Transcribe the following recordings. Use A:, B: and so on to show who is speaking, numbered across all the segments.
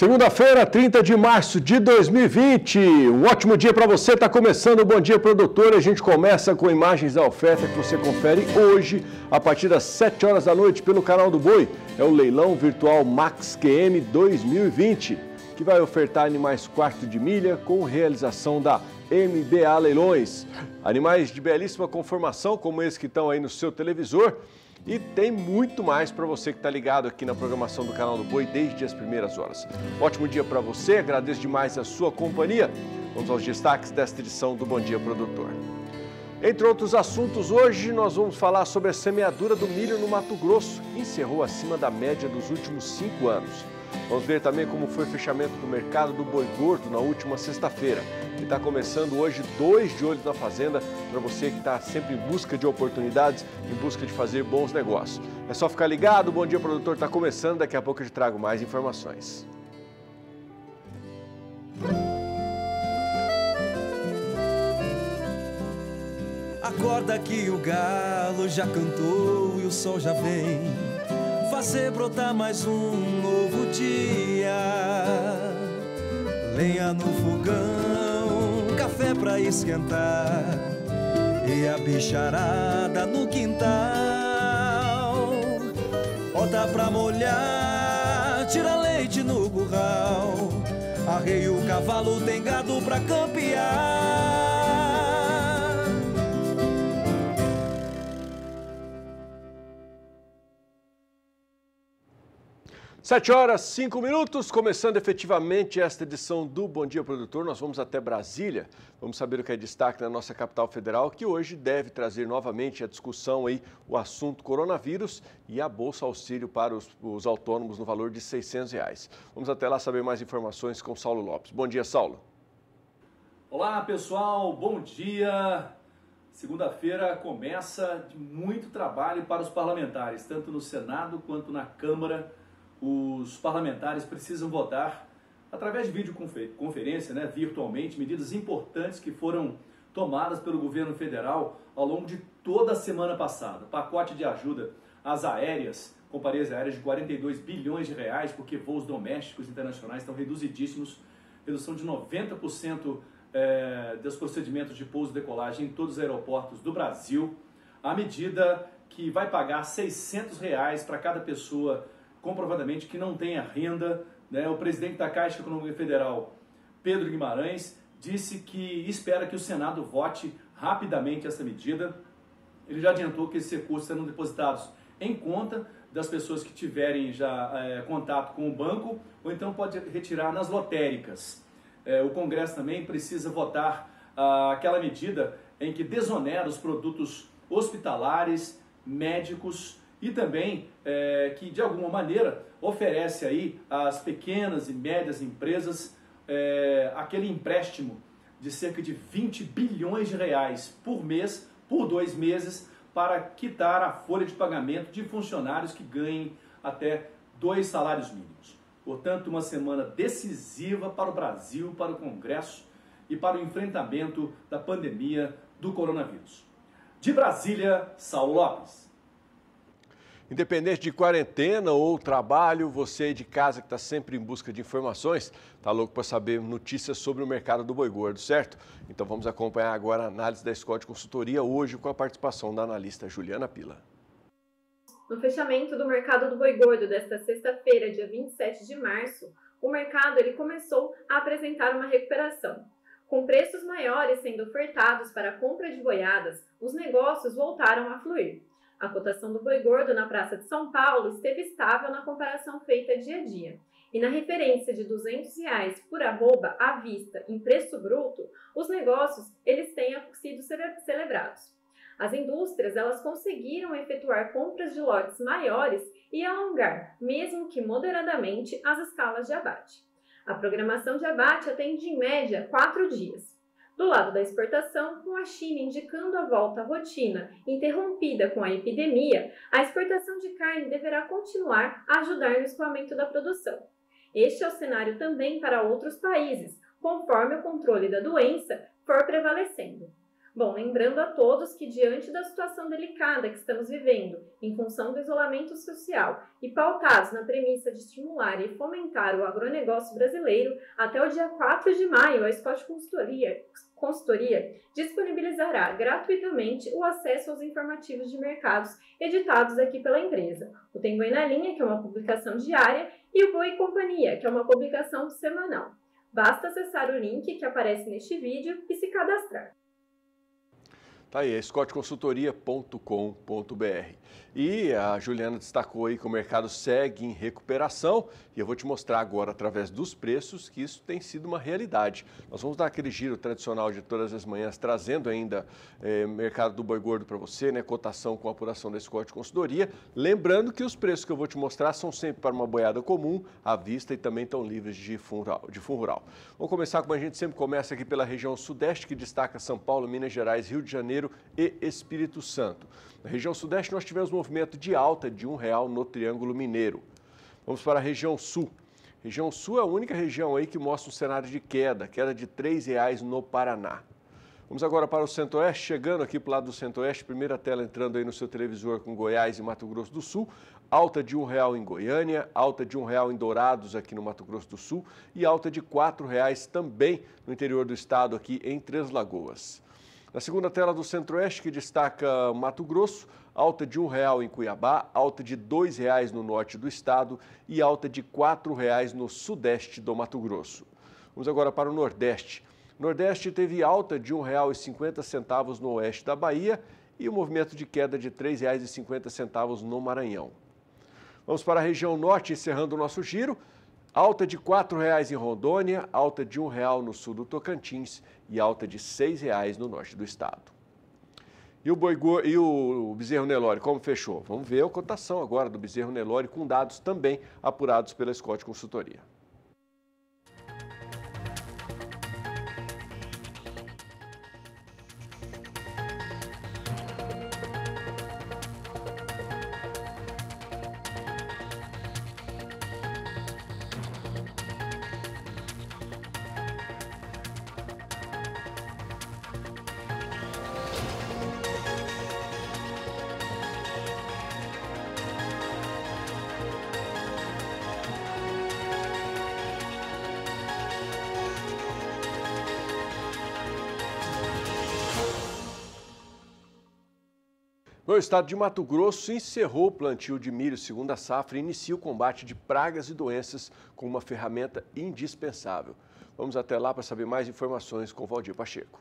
A: Segunda-feira, 30 de março de 2020. Um ótimo dia para você. Está começando o Bom Dia Produtor. A gente começa com imagens da oferta que você confere hoje, a partir das 7 horas da noite, pelo canal do Boi. É o leilão virtual Max QM 2020, que vai ofertar animais quarto de milha com realização da MBA Leilões. Animais de belíssima conformação, como esses que estão aí no seu televisor. E tem muito mais para você que está ligado aqui na programação do canal do Boi desde as primeiras horas. Ótimo dia para você, agradeço demais a sua companhia. Vamos aos destaques desta edição do Bom Dia Produtor. Entre outros assuntos, hoje nós vamos falar sobre a semeadura do milho no Mato Grosso, que encerrou acima da média dos últimos cinco anos. Vamos ver também como foi o fechamento do mercado do boi gordo na última sexta-feira. E está começando hoje dois de olhos na fazenda para você que está sempre em busca de oportunidades, em busca de fazer bons negócios. É só ficar ligado. Bom dia, produtor. Está começando. Daqui a pouco eu te trago mais informações.
B: Acorda que o galo já cantou e o sol já vem fazer brotar mais um novo dia. Lenha no fogão, café pra esquentar e a bicharada no quintal. Bota pra molhar, tira leite no curral. Arrei o cavalo, tem gado pra campear.
A: Sete horas, cinco minutos, começando efetivamente esta edição do Bom Dia Produtor. Nós vamos até Brasília, vamos saber o que é destaque na nossa capital federal, que hoje deve trazer novamente a discussão aí o assunto coronavírus e a Bolsa Auxílio para os, os autônomos no valor de 600 reais. Vamos até lá saber mais informações com Saulo Lopes. Bom dia, Saulo.
C: Olá, pessoal, bom dia. Segunda-feira começa de muito trabalho para os parlamentares, tanto no Senado quanto na Câmara os parlamentares precisam votar através de videoconferência, né, virtualmente, medidas importantes que foram tomadas pelo governo federal ao longo de toda a semana passada. Pacote de ajuda às aéreas, companhias aéreas de 42 bilhões de reais, porque voos domésticos e internacionais estão reduzidíssimos, redução de 90% é, eh, dos procedimentos de pouso e decolagem em todos os aeroportos do Brasil. A medida que vai pagar 600 reais para cada pessoa comprovadamente que não tenha renda. Né? O presidente da Caixa Econômica Federal, Pedro Guimarães, disse que espera que o Senado vote rapidamente essa medida. Ele já adiantou que esses recursos serão depositados em conta das pessoas que tiverem já é, contato com o banco, ou então pode retirar nas lotéricas. É, o Congresso também precisa votar ah, aquela medida em que desonera os produtos hospitalares, médicos e também é, que de alguma maneira oferece aí às pequenas e médias empresas é, aquele empréstimo de cerca de 20 bilhões de reais por mês, por dois meses, para quitar a folha de pagamento de funcionários que ganhem até dois salários mínimos. Portanto, uma semana decisiva para o Brasil, para o Congresso e para o enfrentamento da pandemia do coronavírus. De Brasília, Saulo Lopes.
A: Independente de quarentena ou trabalho, você de casa que está sempre em busca de informações, está louco para saber notícias sobre o mercado do boi gordo, certo? Então vamos acompanhar agora a análise da Scott Consultoria hoje com a participação da analista Juliana Pila.
D: No fechamento do mercado do boi gordo desta sexta-feira, dia 27 de março, o mercado ele começou a apresentar uma recuperação. Com preços maiores sendo ofertados para a compra de boiadas, os negócios voltaram a fluir. A cotação do boi gordo na Praça de São Paulo esteve estável na comparação feita dia a dia. E na referência de R$ 200 reais por arroba à vista em preço bruto, os negócios eles têm sido celebrados. As indústrias elas conseguiram efetuar compras de lotes maiores e alongar, mesmo que moderadamente, as escalas de abate. A programação de abate atende em média quatro dias, do lado da exportação, com a China indicando a volta à rotina interrompida com a epidemia, a exportação de carne deverá continuar a ajudar no escoamento da produção. Este é o cenário também para outros países, conforme o controle da doença for prevalecendo. Bom, lembrando a todos que, diante da situação delicada que estamos vivendo, em função do isolamento social e pautados na premissa de estimular e fomentar o agronegócio brasileiro, até o dia 4 de maio, a Scott Consultoria, Consultoria disponibilizará gratuitamente o acesso aos informativos de mercados editados aqui pela empresa. O Tem Boi na Linha, que é uma publicação diária, e o Boi Companhia, que é uma publicação semanal. Basta acessar o link que aparece neste vídeo e se cadastrar.
A: Tá aí, é scottconsultoria.com.br. E a Juliana destacou aí que o mercado segue em recuperação e eu vou te mostrar agora, através dos preços, que isso tem sido uma realidade. Nós vamos dar aquele giro tradicional de todas as manhãs, trazendo ainda eh, mercado do boi gordo para você, né? cotação com a apuração da Scott Consultoria. Lembrando que os preços que eu vou te mostrar são sempre para uma boiada comum, à vista e também estão livres de fundo rural. De fundo rural. Vamos começar como a gente sempre começa aqui pela região sudeste, que destaca São Paulo, Minas Gerais, Rio de Janeiro Janeiro e Espírito Santo. Na região Sudeste, nós tivemos um movimento de alta de R$ real no Triângulo Mineiro. Vamos para a região Sul. região Sul é a única região aí que mostra um cenário de queda, queda de R$ reais no Paraná. Vamos agora para o Centro-Oeste, chegando aqui para o lado do Centro-Oeste, primeira tela entrando aí no seu televisor com Goiás e Mato Grosso do Sul, alta de R$ real em Goiânia, alta de R$ real em Dourados aqui no Mato Grosso do Sul e alta de R$ reais também no interior do estado aqui em Três Lagoas. Na segunda tela do Centro-Oeste, que destaca Mato Grosso, alta de R$ 1,00 em Cuiabá, alta de R$ 2,00 no norte do estado e alta de R$ 4,00 no sudeste do Mato Grosso. Vamos agora para o Nordeste. Nordeste teve alta de R$ 1,50 no oeste da Bahia e o um movimento de queda de R$ 3,50 no Maranhão. Vamos para a região norte, encerrando o nosso giro. Alta de R$ 4,00 em Rondônia, alta de R$ 1,00 no sul do Tocantins e alta de R$ 6,00 no norte do estado. E o, boi e o Bezerro Nelore, como fechou? Vamos ver a cotação agora do Bezerro Nelore com dados também apurados pela Scott Consultoria. No estado de Mato Grosso, encerrou o plantio de milho segunda safra e inicia o combate de pragas e doenças com uma ferramenta indispensável. Vamos até lá para saber mais informações com Valdir
E: Pacheco.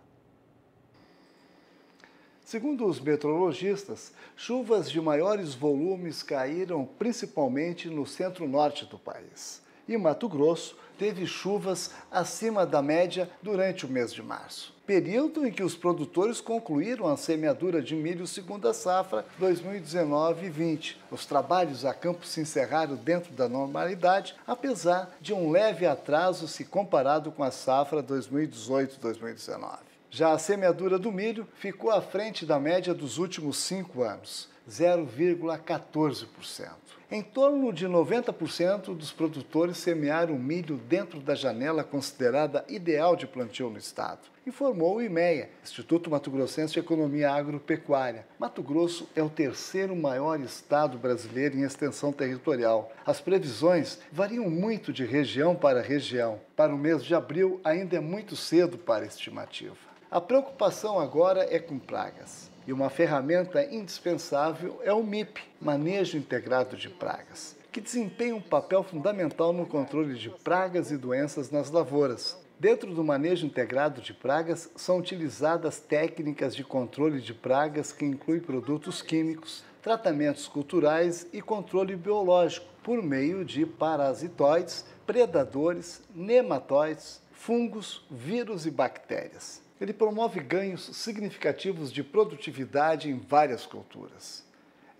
E: Segundo os meteorologistas, chuvas de maiores volumes caíram principalmente no centro-norte do país. E Mato Grosso teve chuvas acima da média durante o mês de março, período em que os produtores concluíram a semeadura de milho segunda safra 2019-20. Os trabalhos a campo se encerraram dentro da normalidade, apesar de um leve atraso se comparado com a safra 2018-2019. Já a semeadura do milho ficou à frente da média dos últimos cinco anos, 0,14% em torno de 90% dos produtores semearam milho dentro da janela considerada ideal de plantio no estado, informou o IMEA, Instituto Mato Grossense de Economia Agropecuária. Mato Grosso é o terceiro maior estado brasileiro em extensão territorial. As previsões variam muito de região para região. Para o mês de abril, ainda é muito cedo para estimativa. A preocupação agora é com pragas. E uma ferramenta indispensável é o MIP, Manejo Integrado de Pragas, que desempenha um papel fundamental no controle de pragas e doenças nas lavouras. Dentro do manejo integrado de pragas, são utilizadas técnicas de controle de pragas que incluem produtos químicos, tratamentos culturais e controle biológico por meio de parasitoides, predadores, nematóides, fungos, vírus e bactérias ele promove ganhos significativos de produtividade em várias culturas,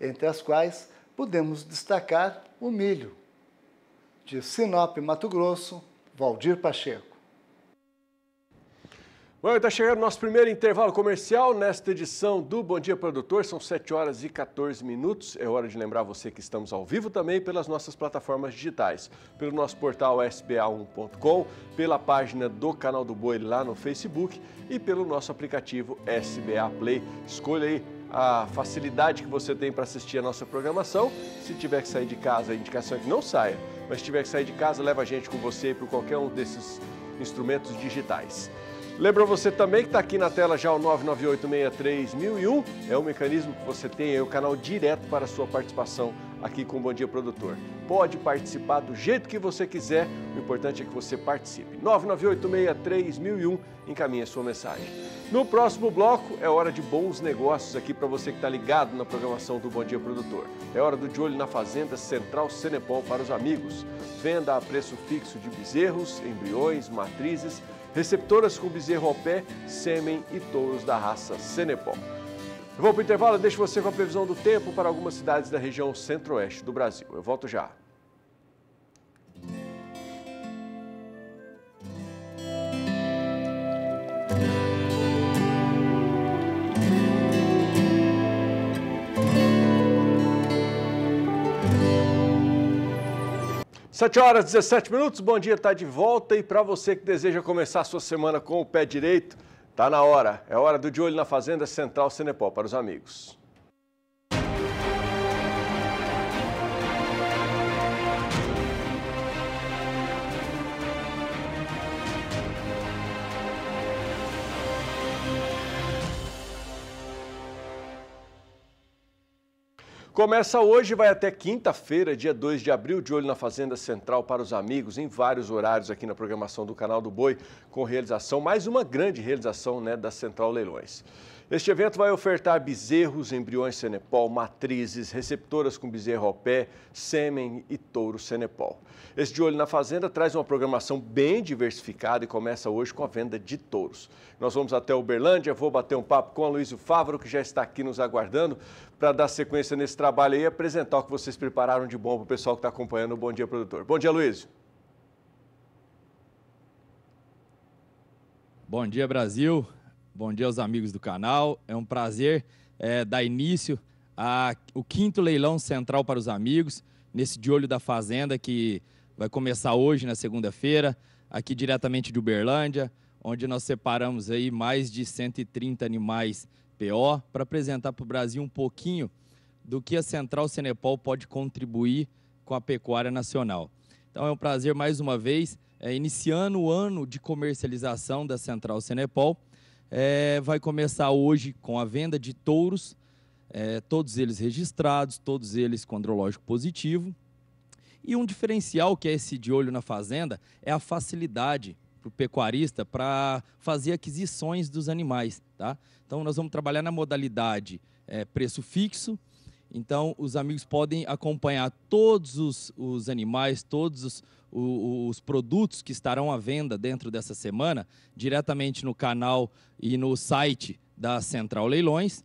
E: entre as quais podemos destacar o milho. De Sinop, Mato Grosso, Valdir Pacheco.
A: Bom, está chegando nosso primeiro intervalo comercial nesta edição do Bom Dia Produtor. São 7 horas e 14 minutos. É hora de lembrar você que estamos ao vivo também pelas nossas plataformas digitais, pelo nosso portal sba1.com, pela página do Canal do Boi lá no Facebook e pelo nosso aplicativo SBA Play. Escolha aí a facilidade que você tem para assistir a nossa programação. Se tiver que sair de casa, a indicação é que não saia, mas se tiver que sair de casa, leva a gente com você para qualquer um desses instrumentos digitais. Lembra você também que está aqui na tela já o 998-63001. é o mecanismo que você tem, é o canal direto para a sua participação aqui com o Bom Dia Produtor. Pode participar do jeito que você quiser, o importante é que você participe. 998-63001, encaminha a sua mensagem. No próximo bloco é hora de bons negócios aqui para você que está ligado na programação do Bom Dia Produtor. É hora do De Olho na Fazenda Central Senepol para os amigos. Venda a preço fixo de bezerros, embriões, matrizes receptoras com bezerro ao pé, sêmen e touros da raça Senepol. Eu vou para o intervalo, deixo você com a previsão do tempo para algumas cidades da região centro-oeste do Brasil. Eu volto já. 7 horas 17 minutos, bom dia, está de volta. E para você que deseja começar a sua semana com o pé direito, está na hora. É hora do De Olho na Fazenda Central Cenepol para os amigos. Começa hoje vai até quinta-feira, dia 2 de abril, de olho na Fazenda Central para os amigos, em vários horários aqui na programação do Canal do Boi, com realização, mais uma grande realização né, da Central Leilões. Este evento vai ofertar bezerros, embriões Senepol, matrizes, receptoras com bezerro ao pé, sêmen e touro Senepol. Este De Olho na Fazenda traz uma programação bem diversificada e começa hoje com a venda de touros. Nós vamos até Uberlândia, vou bater um papo com a Luísa Fávaro, que já está aqui nos aguardando, para dar sequência nesse trabalho e apresentar o que vocês prepararam de bom para o pessoal que está acompanhando. Bom dia, produtor. Bom dia, Luísa.
F: Bom dia, Brasil. Bom dia aos amigos do canal. É um prazer é, dar início ao quinto leilão central para os amigos, nesse De Olho da Fazenda que vai começar hoje, na segunda-feira, aqui diretamente de Uberlândia, onde nós separamos aí mais de 130 animais PO para apresentar para o Brasil um pouquinho do que a Central Senepol pode contribuir com a pecuária nacional. Então é um prazer mais uma vez, é, iniciando o ano de comercialização da Central Senepol é, vai começar hoje com a venda de touros, é, todos eles registrados, todos eles com andrológico positivo. E um diferencial que é esse de olho na fazenda é a facilidade para o pecuarista para fazer aquisições dos animais. Tá? Então, nós vamos trabalhar na modalidade é, preço fixo. Então, os amigos podem acompanhar todos os, os animais, todos os, o, os produtos que estarão à venda dentro dessa semana, diretamente no canal e no site da Central Leilões.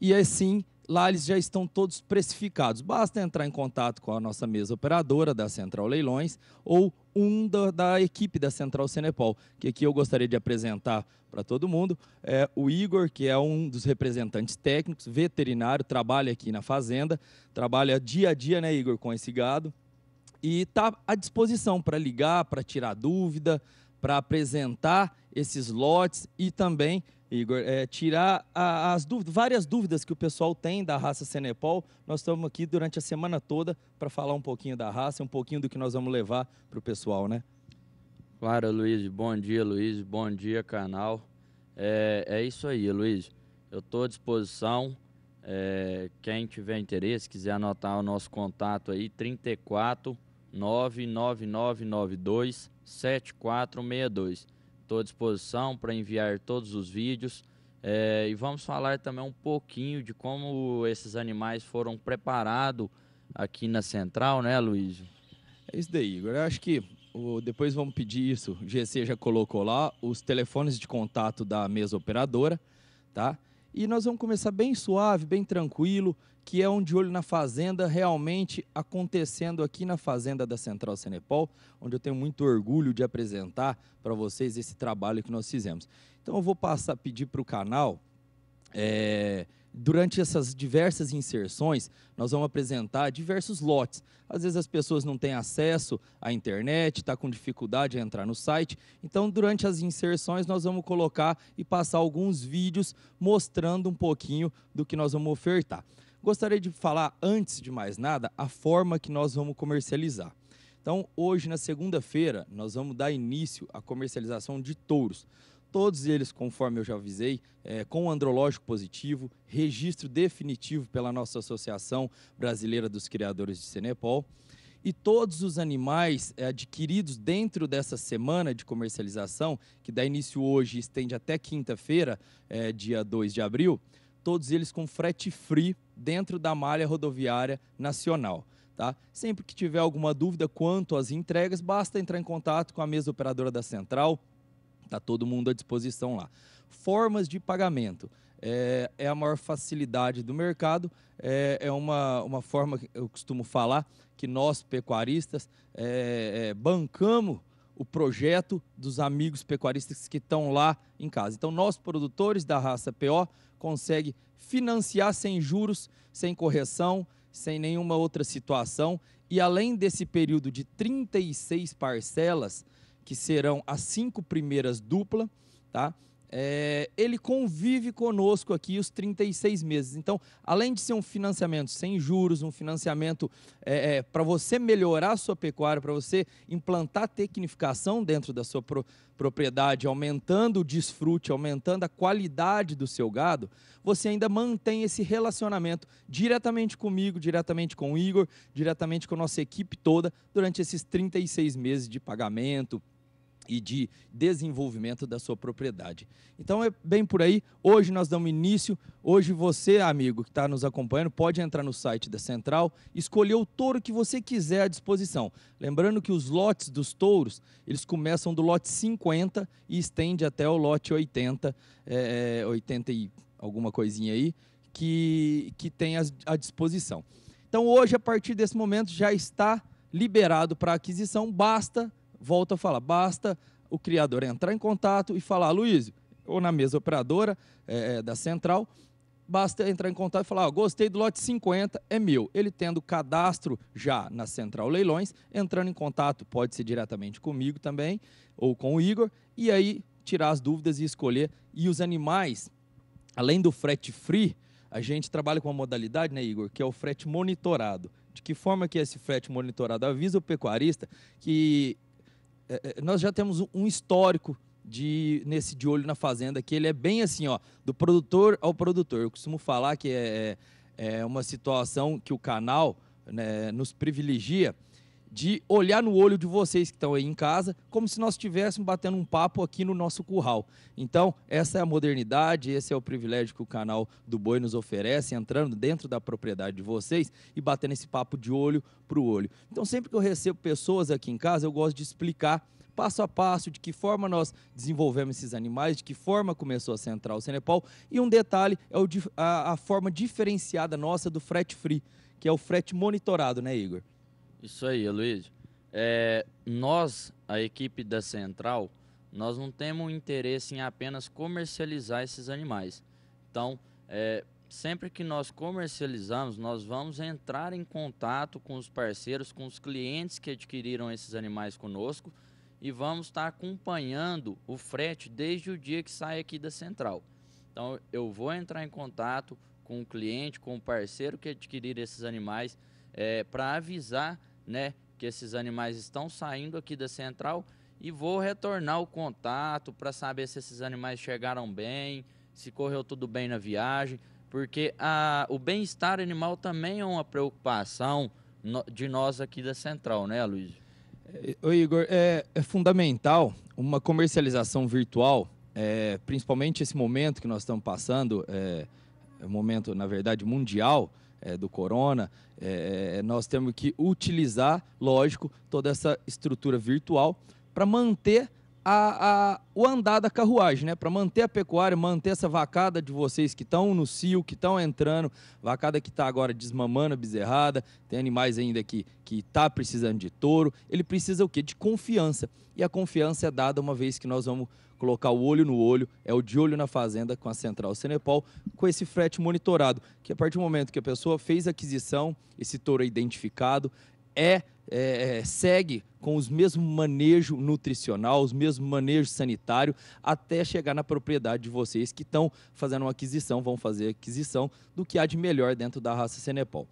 F: E assim, lá eles já estão todos precificados. Basta entrar em contato com a nossa mesa operadora da Central Leilões ou um da, da equipe da Central Cenepol, que aqui eu gostaria de apresentar para todo mundo. É o Igor, que é um dos representantes técnicos, veterinário, trabalha aqui na fazenda, trabalha dia a dia, né, Igor, com esse gado e está à disposição para ligar, para tirar dúvida, para apresentar esses lotes e também, Igor, é, tirar a, as dúvidas, várias dúvidas que o pessoal tem da raça Senepol. Nós estamos aqui durante a semana toda para falar um pouquinho da raça, um pouquinho
G: do que nós vamos levar para o pessoal, né? Claro, Luiz. Bom dia, Luiz. Bom dia, canal. É, é isso aí, Luiz. Eu estou à disposição. É, quem tiver interesse, quiser anotar o nosso contato aí, 34 99992 7462. Estou à disposição para enviar todos os vídeos é, e vamos falar também um pouquinho de como esses animais foram preparados aqui na central, né, Luiz? É isso daí, Igor. Eu acho que o, depois vamos pedir isso. O GC já colocou lá os telefones
F: de contato da mesa operadora, tá? E nós vamos começar bem suave, bem tranquilo que é um de olho na fazenda realmente acontecendo aqui na fazenda da Central Senepol, onde eu tenho muito orgulho de apresentar para vocês esse trabalho que nós fizemos. Então eu vou passar pedir para o canal é, durante essas diversas inserções, nós vamos apresentar diversos lotes. Às vezes as pessoas não têm acesso à internet, está com dificuldade a entrar no site. Então, durante as inserções, nós vamos colocar e passar alguns vídeos mostrando um pouquinho do que nós vamos ofertar. Gostaria de falar, antes de mais nada, a forma que nós vamos comercializar. Então, hoje, na segunda-feira, nós vamos dar início à comercialização de touros. Todos eles, conforme eu já avisei, é, com andrológico positivo, registro definitivo pela nossa Associação Brasileira dos Criadores de Senepol. E todos os animais é, adquiridos dentro dessa semana de comercialização, que dá início hoje e estende até quinta-feira, é, dia 2 de abril, todos eles com frete free dentro da malha rodoviária nacional. Tá? Sempre que tiver alguma dúvida quanto às entregas, basta entrar em contato com a mesa operadora da central. Está todo mundo à disposição lá. Formas de pagamento. É, é a maior facilidade do mercado. É, é, uma, uma forma que eu costumo falar que nós, pecuaristas, é, é bancamos o projeto dos amigos pecuaristas que estão lá em casa. Então, nós, produtores da raça PO, consegue financiar sem juros, sem correção, sem nenhuma outra situação. E além desse período de 36 parcelas, que serão as cinco primeiras dupla, tá? é, ele convive conosco aqui os 36 meses. Então, além de ser um financiamento sem juros, um financiamento é, é, para você melhorar a sua pecuária, para você implantar tecnificação dentro da sua pro, propriedade, aumentando o desfrute, aumentando a qualidade do seu gado, você ainda mantém esse relacionamento diretamente comigo, diretamente com o Igor, diretamente com a nossa equipe toda durante esses 36 meses de pagamento, e de desenvolvimento da sua propriedade. Então é bem por aí. Hoje nós damos início. Hoje você, amigo que está nos acompanhando, pode entrar no site da Central, escolher o touro que você quiser à disposição. Lembrando que os lotes dos touros, eles começam do lote 50 e estende até o lote 80, é, 80 é, e alguma coisinha aí, que, que tem à disposição. Então hoje, a partir desse momento, já está liberado para aquisição. Basta volto a falar, basta o criador entrar em contato e falar, Luiz, ou na mesa operadora é, é, da central, basta entrar em contato e falar, oh, gostei do lote 50, é meu. Ele tendo cadastro já na Central Leilões, entrando em contato, pode ser diretamente comigo também, ou com o Igor, e aí tirar as dúvidas e escolher. E os animais, além do frete free, a gente trabalha com uma modalidade, né, Igor, que é o frete monitorado. De que forma que é esse frete monitorado avisa o pecuarista que é, é, nós já temos um histórico de nesse de olho na fazenda que ele é bem assim ó do produtor ao produtor eu costumo falar que é, é, é uma situação que o canal né, nos privilegia de olhar no olho de vocês que estão aí em casa, como se nós estivéssemos batendo um papo aqui no nosso curral. Então, essa é a modernidade, esse é o privilégio que o canal do Boi nos oferece, entrando dentro da propriedade de vocês e batendo esse papo de olho para o olho. Então, sempre que eu recebo pessoas aqui em casa, eu gosto de explicar passo a passo, de que forma nós desenvolvemos esses animais, de que forma começou a Central Senepal E um detalhe é o, a, a forma diferenciada nossa do frete free, que é o frete monitorado, né, Igor?
G: Isso aí, Luiz. É, nós, a equipe da Central, nós não temos interesse em apenas comercializar esses animais. Então, é, sempre que nós comercializamos, nós vamos entrar em contato com os parceiros, com os clientes que adquiriram esses animais conosco e vamos estar acompanhando o frete desde o dia que sai aqui da central. Então, eu vou entrar em contato com o cliente, com o parceiro que adquirir esses animais, é, para avisar né, que esses animais estão saindo aqui da central e vou retornar o contato para saber se esses animais chegaram bem, se correu tudo bem na viagem, porque a, o bem-estar animal também é uma preocupação no, de nós aqui da central, né, Luiz?
F: O é, Igor, é, é fundamental uma comercialização virtual, é, principalmente esse momento que nós estamos passando, é, é um momento, na verdade, mundial, é, do corona, é, é, nós temos que utilizar, lógico, toda essa estrutura virtual para manter a, a, o andar da carruagem, né? Para manter a pecuária, manter essa vacada de vocês que estão no cio, que estão entrando, vacada que está agora desmamando a bezerrada, tem animais ainda que que está precisando de touro. Ele precisa o quê? De confiança. E a confiança é dada uma vez que nós vamos colocar o olho no olho, é o de olho na fazenda com a Central Cenepol, com esse frete monitorado, que a partir do momento que a pessoa fez a aquisição, esse touro é identificado, é, é, é segue com os mesmos manejo nutricional, os mesmos manejo sanitário, até chegar na propriedade de vocês que estão fazendo uma aquisição, vão fazer aquisição do que há de melhor dentro da raça Cenepol.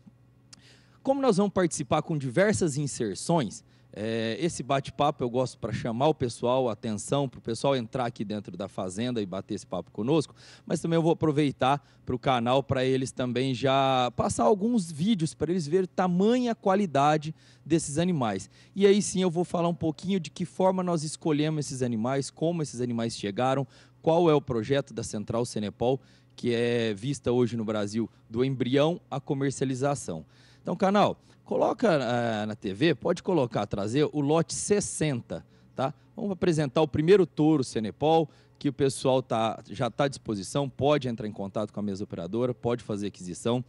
F: Como nós vamos participar com diversas inserções, é, esse bate-papo eu gosto para chamar o pessoal, a atenção, para o pessoal entrar aqui dentro da fazenda e bater esse papo conosco, mas também eu vou aproveitar para o canal para eles também já passar alguns vídeos para eles verem tamanha qualidade desses animais. E aí sim eu vou falar um pouquinho de que forma nós escolhemos esses animais, como esses animais chegaram, qual é o projeto da Central Senepol, que é vista hoje no Brasil do embrião à comercialização. Então, canal, coloca uh, na TV, pode colocar, trazer o lote 60, tá? Vamos apresentar o primeiro touro Senepol, que o pessoal tá, já está à disposição, pode entrar em contato com a mesa operadora, pode fazer aquisição.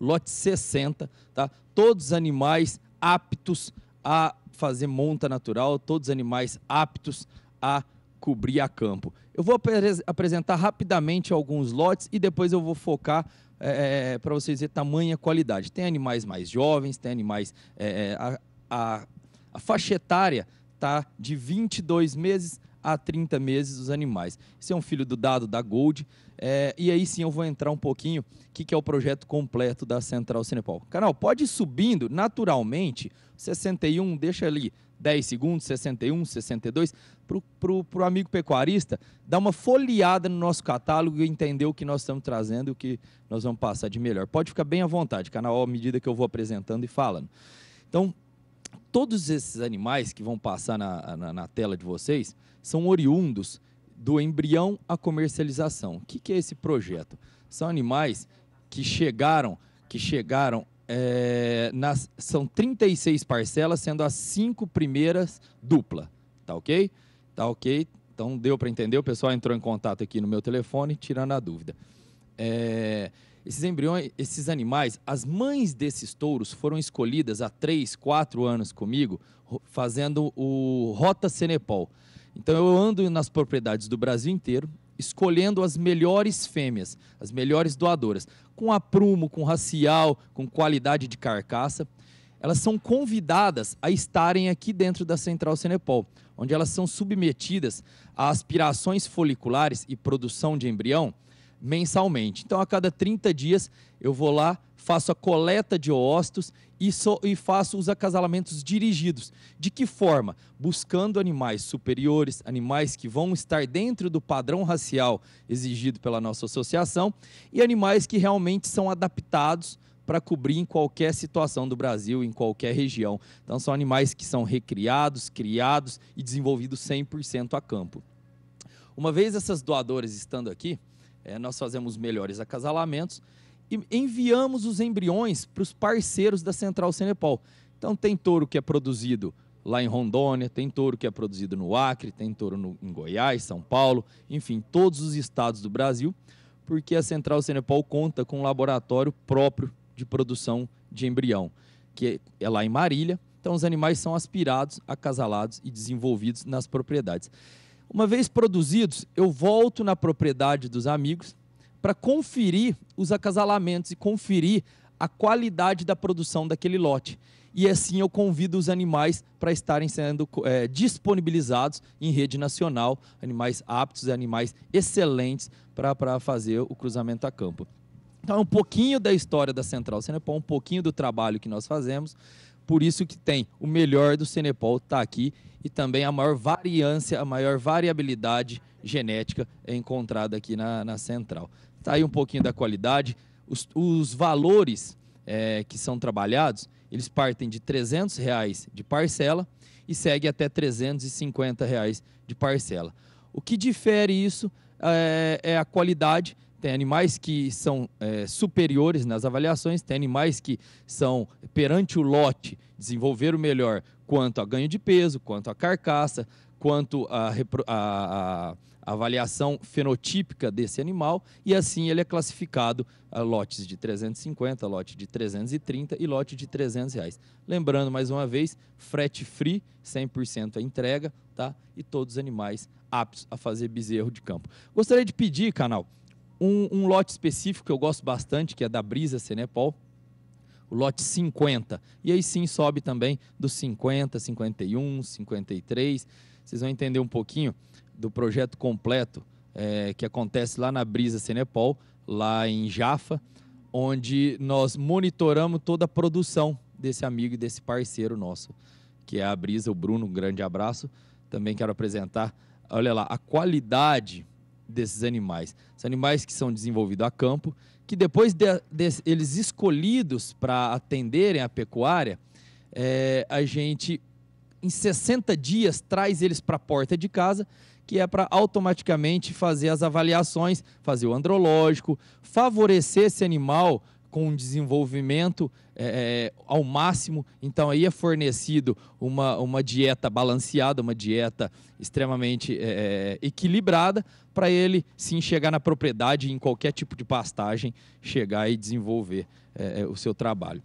F: Lote 60, tá? Todos os animais aptos a fazer monta natural, todos os animais aptos a cobrir a campo. Eu vou apres apresentar rapidamente alguns lotes e depois eu vou focar é, é, é para você dizer tamanha qualidade. Tem animais mais jovens, tem animais. É, é a, a, a faixa etária está de 22 meses a 30 meses os animais. Esse é um filho do dado da Gold. É, e aí sim eu vou entrar um pouquinho o que, que, é o projeto completo da Central Cinepol. Canal, pode ir subindo naturalmente. 61, deixa ali 10 segundos, 61, 62, para o amigo pecuarista dar uma folheada no nosso catálogo e entender o que nós estamos trazendo e o que nós vamos passar de melhor. Pode ficar bem à vontade, canal, à medida que eu vou apresentando e falando. Então, todos esses animais que vão passar na, na, na tela de vocês são oriundos do embrião à comercialização. O que, que é esse projeto? São animais que chegaram, que chegaram é, nas, são 36 parcelas, sendo as cinco primeiras dupla. Tá ok? Tá ok? Então deu para entender. O pessoal entrou em contato aqui no meu telefone, tirando a dúvida. É, esses embriões, esses animais, as mães desses touros foram escolhidas há 3, 4 anos comigo, fazendo o Rota cenepol. Então eu ando nas propriedades do Brasil inteiro, escolhendo as melhores fêmeas, as melhores doadoras, com aprumo, com racial, com qualidade de carcaça. Elas são convidadas a estarem aqui dentro da Central Cenepol, onde elas são submetidas a aspirações foliculares e produção de embrião mensalmente. Então, a cada 30 dias, eu vou lá, faço a coleta de oócitos e, so, e, faço os acasalamentos dirigidos. De que forma? Buscando animais superiores, animais que vão estar dentro do padrão racial exigido pela nossa associação e animais que realmente são adaptados para cobrir em qualquer situação do Brasil, em qualquer região. Então, são animais que são recriados, criados e desenvolvidos 100% a campo. Uma vez essas doadoras estando aqui, é, nós fazemos melhores acasalamentos e enviamos os embriões para os parceiros da Central Senepol. Então tem touro que é produzido lá em Rondônia, tem touro que é produzido no Acre, tem touro no, em Goiás, São Paulo, enfim, todos os estados do Brasil, porque a Central Senepol conta com um laboratório próprio de produção de embrião, que é, é lá em Marília. Então os animais são aspirados, acasalados e desenvolvidos nas propriedades. Uma vez produzidos, eu volto na propriedade dos amigos para conferir os acasalamentos e conferir a qualidade da produção daquele lote. E assim eu convido os animais para estarem sendo é, disponibilizados em rede nacional, animais aptos, e animais excelentes para fazer o cruzamento a campo. Então é um pouquinho da história da Central Senepol, um pouquinho do trabalho que nós fazemos. Por isso que tem o melhor do Senepol está aqui e também a maior variância, a maior variabilidade genética é encontrada aqui na, na Central. Está aí um pouquinho da qualidade. Os, os valores é, que são trabalhados, eles partem de 300 reais de parcela e segue até 350 reais de parcela. O que difere isso é, é a qualidade. Tem animais que são é, superiores nas avaliações, tem animais que são, perante o lote, desenvolver o melhor quanto a ganho de peso, quanto a carcaça, quanto a, a, a, avaliação fenotípica desse animal e assim ele é classificado a lotes de 350, lote de 330 e lote de 300 reais. Lembrando mais uma vez, frete free, 100% a entrega, tá? E todos os animais aptos a fazer bezerro de campo. Gostaria de pedir, canal, um, um lote específico que eu gosto bastante, que é da Brisa Senepol, o lote 50. E aí sim sobe também dos 50, 51, 53. Vocês vão entender um pouquinho do projeto completo é, que acontece lá na Brisa Senepol, lá em Jafa, onde nós monitoramos toda a produção desse amigo e desse parceiro nosso, que é a Brisa, o Bruno, um grande abraço. Também quero apresentar, olha lá, a qualidade desses animais. São animais que são desenvolvidos a campo, que depois de, de, eles escolhidos para atenderem a pecuária, é, a gente em 60 dias traz eles para a porta de casa que é para automaticamente fazer as avaliações, fazer o andrológico, favorecer esse animal com um desenvolvimento é, é, ao máximo. Então, aí é fornecido uma, uma dieta balanceada, uma dieta extremamente é, é equilibrada, para ele sim chegar na propriedade, em qualquer tipo de pastagem, chegar e desenvolver é, é o seu trabalho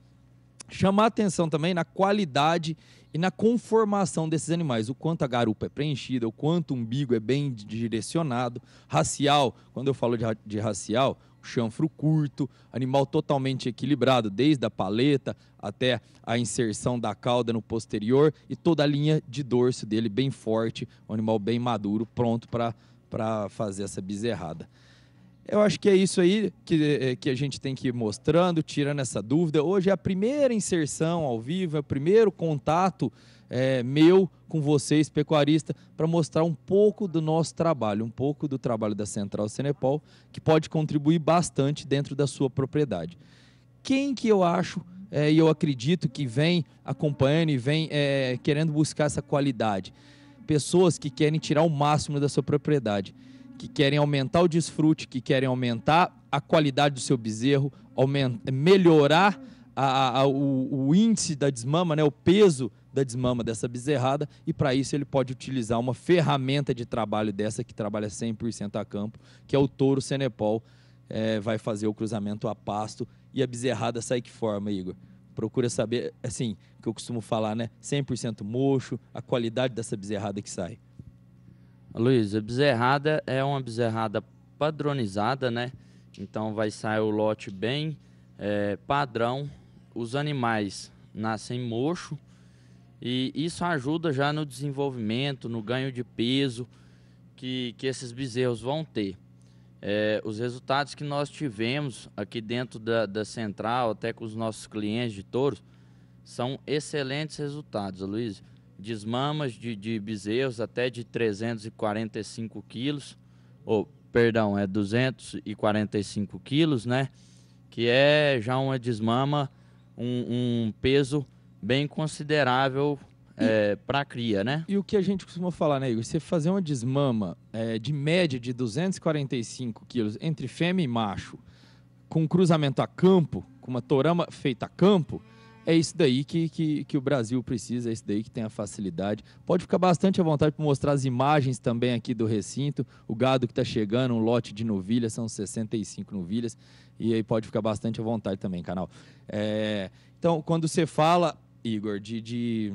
F: chamar atenção também na qualidade e na conformação desses animais, o quanto a garupa é preenchida, o quanto o umbigo é bem direcionado, racial, quando eu falo de, de racial, chanfro curto, animal totalmente equilibrado, desde a paleta até a inserção da cauda no posterior e toda a linha de dorso dele bem forte, um animal bem maduro, pronto para fazer essa bezerrada. Eu acho que é isso aí que, eh, que a gente tem que ir mostrando, tirando essa dúvida. Hoje é a primeira inserção ao vivo, é o primeiro contato é, meu com vocês, pecuarista, para mostrar um pouco do nosso trabalho, um pouco do trabalho da Central Senepol, que pode contribuir bastante dentro da sua propriedade. Quem que eu acho eh, e é, eu acredito que vem acompanhando e vem é, querendo buscar essa qualidade? Pessoas que querem tirar o máximo da sua propriedade que querem aumentar o desfrute, que querem aumentar a qualidade do seu bezerro, aumenta, melhorar a, a, o, o, índice da desmama, né, o peso da desmama dessa bezerrada, e para isso ele pode utilizar uma ferramenta de trabalho dessa que trabalha 100% a campo, que é o touro Senepol, é, vai fazer o cruzamento a pasto e a bezerrada sai que forma, Igor. Procura saber, assim, que eu costumo falar, né? 100%
G: mocho, a qualidade dessa bezerrada que sai. Luiz, a bezerrada é uma bezerrada padronizada, né? Então vai sair o lote bem é, padrão. Os animais nascem mocho e isso ajuda já no desenvolvimento, no ganho de peso que, que esses bezerros vão ter. É, os resultados que nós tivemos aqui dentro da, da central, até com os nossos clientes de touros, são excelentes resultados, Luiz desmamas de, de bezerros até de 345 quilos, ou, perdão, é 245 quilos, né? Que é já uma desmama, um, um peso bem considerável é, eh, para cria, né? E o que a gente costuma falar, né, Igor? Você fazer uma desmama é, de média de
F: 245 quilos entre fêmea e macho, com cruzamento a campo, com uma torama feita a campo, é isso daí que, que, que, o Brasil precisa, é isso daí que tem a facilidade. Pode ficar bastante à vontade para mostrar as imagens também aqui do recinto. O gado que está chegando, um lote de novilhas, são 65 novilhas. E aí pode ficar bastante à vontade também, canal. É, então, quando você fala, Igor, de, de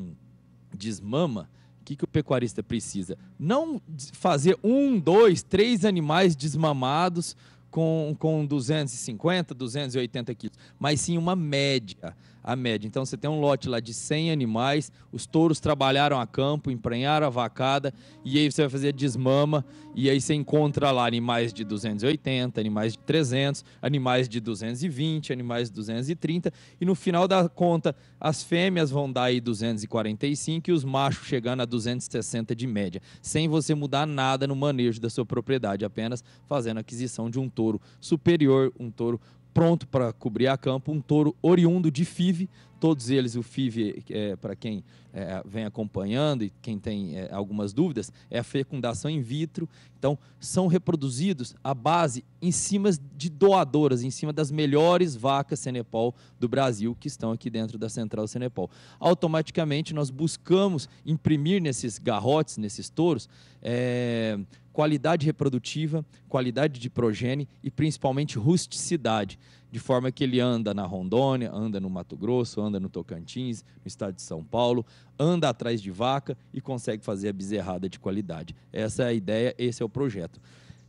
F: desmama, o que, que o pecuarista precisa? Não fazer um, dois, três animais desmamados com, com 250, 280 quilos, mas sim uma média a média. Então você tem um lote lá de 100 animais, os touros trabalharam a campo, emprenharam a vacada, e aí você vai fazer a desmama, e aí você encontra lá animais de 280, animais de 300, animais de 220, animais de 230, e no final da conta as fêmeas vão dar aí 245 e os machos chegando a 260 de média, sem você mudar nada no manejo da sua propriedade, apenas fazendo aquisição de um touro superior, um touro pronto para cobrir a campo, um touro oriundo de FIV, todos eles, o FIV, é, para quem é, vem acompanhando e quem tem é, algumas dúvidas, é a fecundação in vitro. Então, são reproduzidos a base em cima de doadoras, em cima das melhores vacas Cenepol do Brasil, que estão aqui dentro da central Cenepol. Automaticamente, nós buscamos imprimir nesses garrotes, nesses touros, é, qualidade reprodutiva, qualidade de progene e principalmente rusticidade, de forma que ele anda na Rondônia, anda no Mato Grosso, anda no Tocantins, no estado de São Paulo, anda atrás de vaca e consegue fazer a bezerrada de qualidade. Essa é a ideia, esse é o projeto.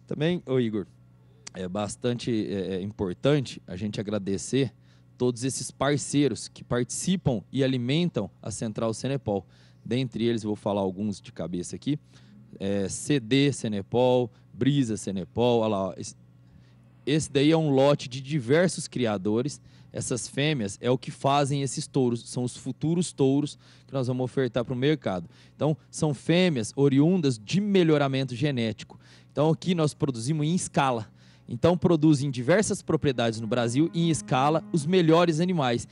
F: Também, ô Igor, é bastante é, é importante a gente agradecer todos esses parceiros que participam e alimentam a Central Cenepol. Dentre eles, vou falar alguns de cabeça aqui é, CD Senepol, Brisa Senepol, olha lá, esse daí é um lote de diversos criadores. Essas fêmeas é o que fazem esses touros, são os futuros touros que nós vamos ofertar para o mercado. Então, são fêmeas oriundas de melhoramento genético. Então, aqui nós produzimos em escala. Então, produzem diversas propriedades no Brasil em escala os melhores animais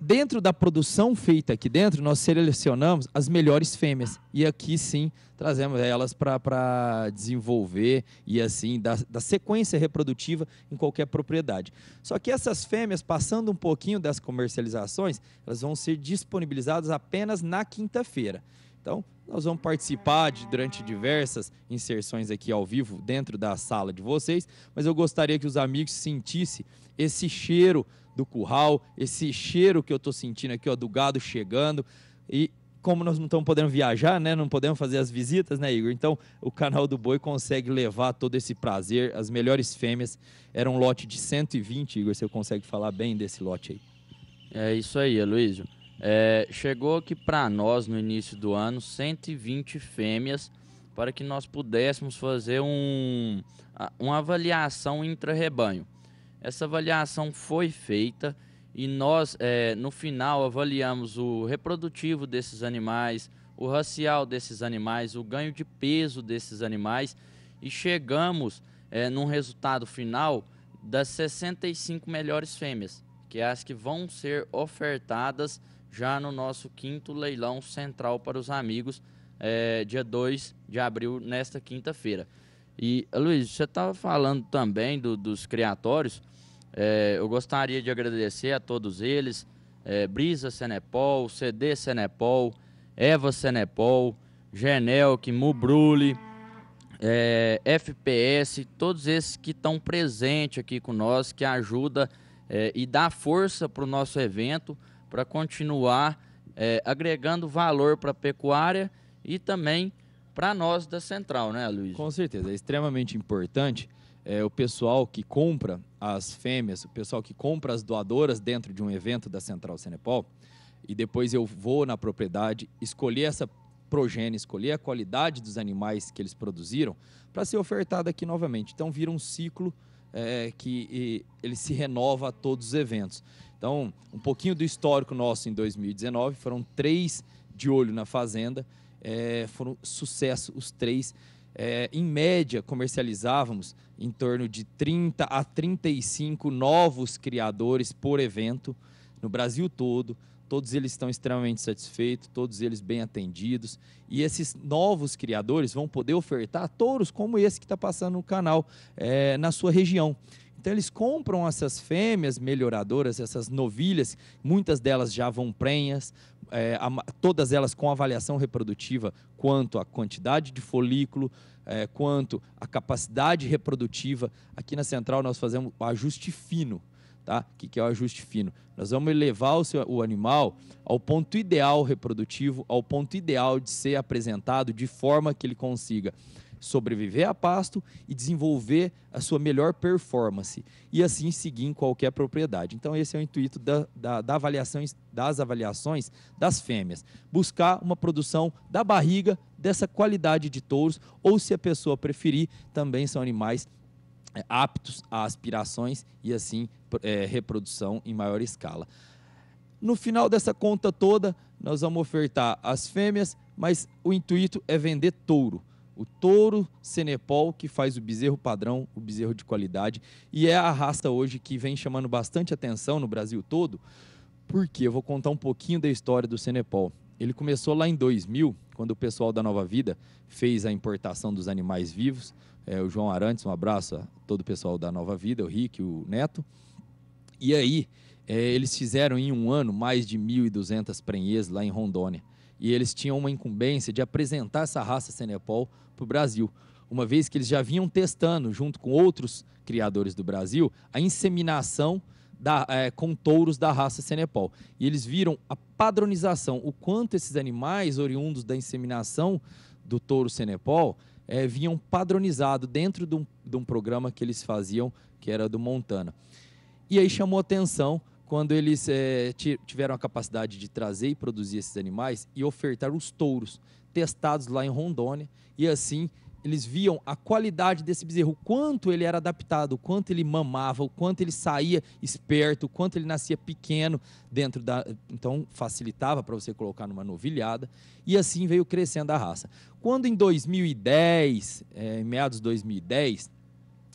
F: dentro da produção feita aqui dentro, nós selecionamos as melhores fêmeas. E aqui sim trazemos elas para desenvolver e assim da, da sequência reprodutiva em qualquer propriedade. Só que essas fêmeas, passando um pouquinho das comercializações, elas vão ser disponibilizadas apenas na quinta-feira. Então, nós vamos participar de, durante diversas inserções aqui ao vivo dentro da sala de vocês, mas eu gostaria que os amigos sentissem esse cheiro do curral, esse cheiro que eu estou sentindo aqui, ó, do gado chegando. E como nós não estamos podendo viajar, né, não podemos fazer as visitas, né, Igor? Então, o canal do Boi consegue levar todo esse prazer, as melhores fêmeas. Era um lote de 120, Igor, se eu consegue falar bem desse
G: lote aí. É isso aí, Aloysio. É, chegou aqui para nós no início do ano 120 fêmeas para que nós pudéssemos fazer um, uma avaliação intra-rebanho. Essa avaliação foi feita e nós, é, no final, avaliamos o reprodutivo desses animais, o racial desses animais, o ganho de peso desses animais e chegamos é, num resultado final das 65 melhores fêmeas, que é as que vão ser ofertadas já no nosso quinto leilão central para os amigos, é, dia 2 de abril, nesta quinta-feira. E, Luiz, você estava falando também do, dos criatórios. É, eu gostaria de agradecer a todos eles: é, Brisa Senepol, CD Senepol, Eva Senepol, Genelk, Mubrule, é, FPS, todos esses que estão presentes aqui com nós, que ajudam é, e dá força para o nosso evento para continuar é, agregando valor para a pecuária e também para nós da Central, né, Luiz? Com certeza, é extremamente
F: importante é, o pessoal que compra as fêmeas, o pessoal que compra as doadoras dentro de um evento da Central Senepol, e depois eu vou na propriedade escolher essa progênie, escolher a qualidade dos animais que eles produziram para ser ofertada aqui novamente. Então vira um ciclo é, que e, ele se renova a todos os eventos. Então, um pouquinho do histórico nosso em 2019, foram três de olho na Fazenda, é, foram sucesso os três. É, em média, comercializávamos em torno de 30 a 35 novos criadores por evento no Brasil todo. Todos eles estão extremamente satisfeitos, todos eles bem atendidos. E esses novos criadores vão poder ofertar touros como esse que está passando no canal é, na sua região. Então eles compram essas fêmeas melhoradoras, essas novilhas, muitas delas já vão prenhas, é, todas elas com avaliação reprodutiva quanto à quantidade de folículo, é, quanto à capacidade reprodutiva. Aqui na Central nós fazemos o ajuste fino. Tá? O que, é o ajuste fino? Nós vamos elevar o, seu, o animal ao ponto ideal reprodutivo, ao ponto ideal de ser apresentado de forma que ele consiga sobreviver a pasto e desenvolver a sua melhor performance e assim seguir em qualquer propriedade. Então, esse é o intuito da, da, da das avaliações das fêmeas: buscar uma produção da barriga dessa qualidade de touros, ou se a pessoa preferir, também são animais é, aptos a aspirações e assim é, reprodução em maior escala. No final dessa conta toda, nós vamos ofertar as fêmeas, mas o intuito é vender touro o touro Senepol que faz o bezerro padrão, o bezerro de qualidade, e é a raça hoje que vem chamando bastante atenção no Brasil todo, porque eu vou contar um pouquinho da história do Senepol. Ele começou lá em 2000, quando o pessoal da Nova Vida fez a importação dos animais vivos. É, o João Arantes, um abraço a todo o pessoal da Nova Vida, o Rick, o Neto. E aí, é, eles fizeram em um ano mais de 1.200 prenhes lá em Rondônia. E eles tinham uma incumbência de apresentar essa raça Senepol para o Brasil, uma vez que eles já vinham testando, junto com outros criadores do Brasil, a inseminação da, é, com touros da raça Senepol. E eles viram a padronização, o quanto esses animais oriundos da inseminação do touro Senepol é, vinham padronizado dentro de um, de um programa que eles faziam, que era do Montana. E aí chamou atenção quando eles é, tiveram a capacidade de trazer e produzir esses animais e ofertar os touros testados lá em Rondônia e assim eles viam a qualidade desse bezerro, o quanto ele era adaptado, o quanto ele mamava, o quanto ele saía esperto, o quanto ele nascia pequeno dentro da. Então, facilitava para você colocar numa novilhada. E assim veio crescendo a raça. Quando em 2010, é, eh, em meados de 2010,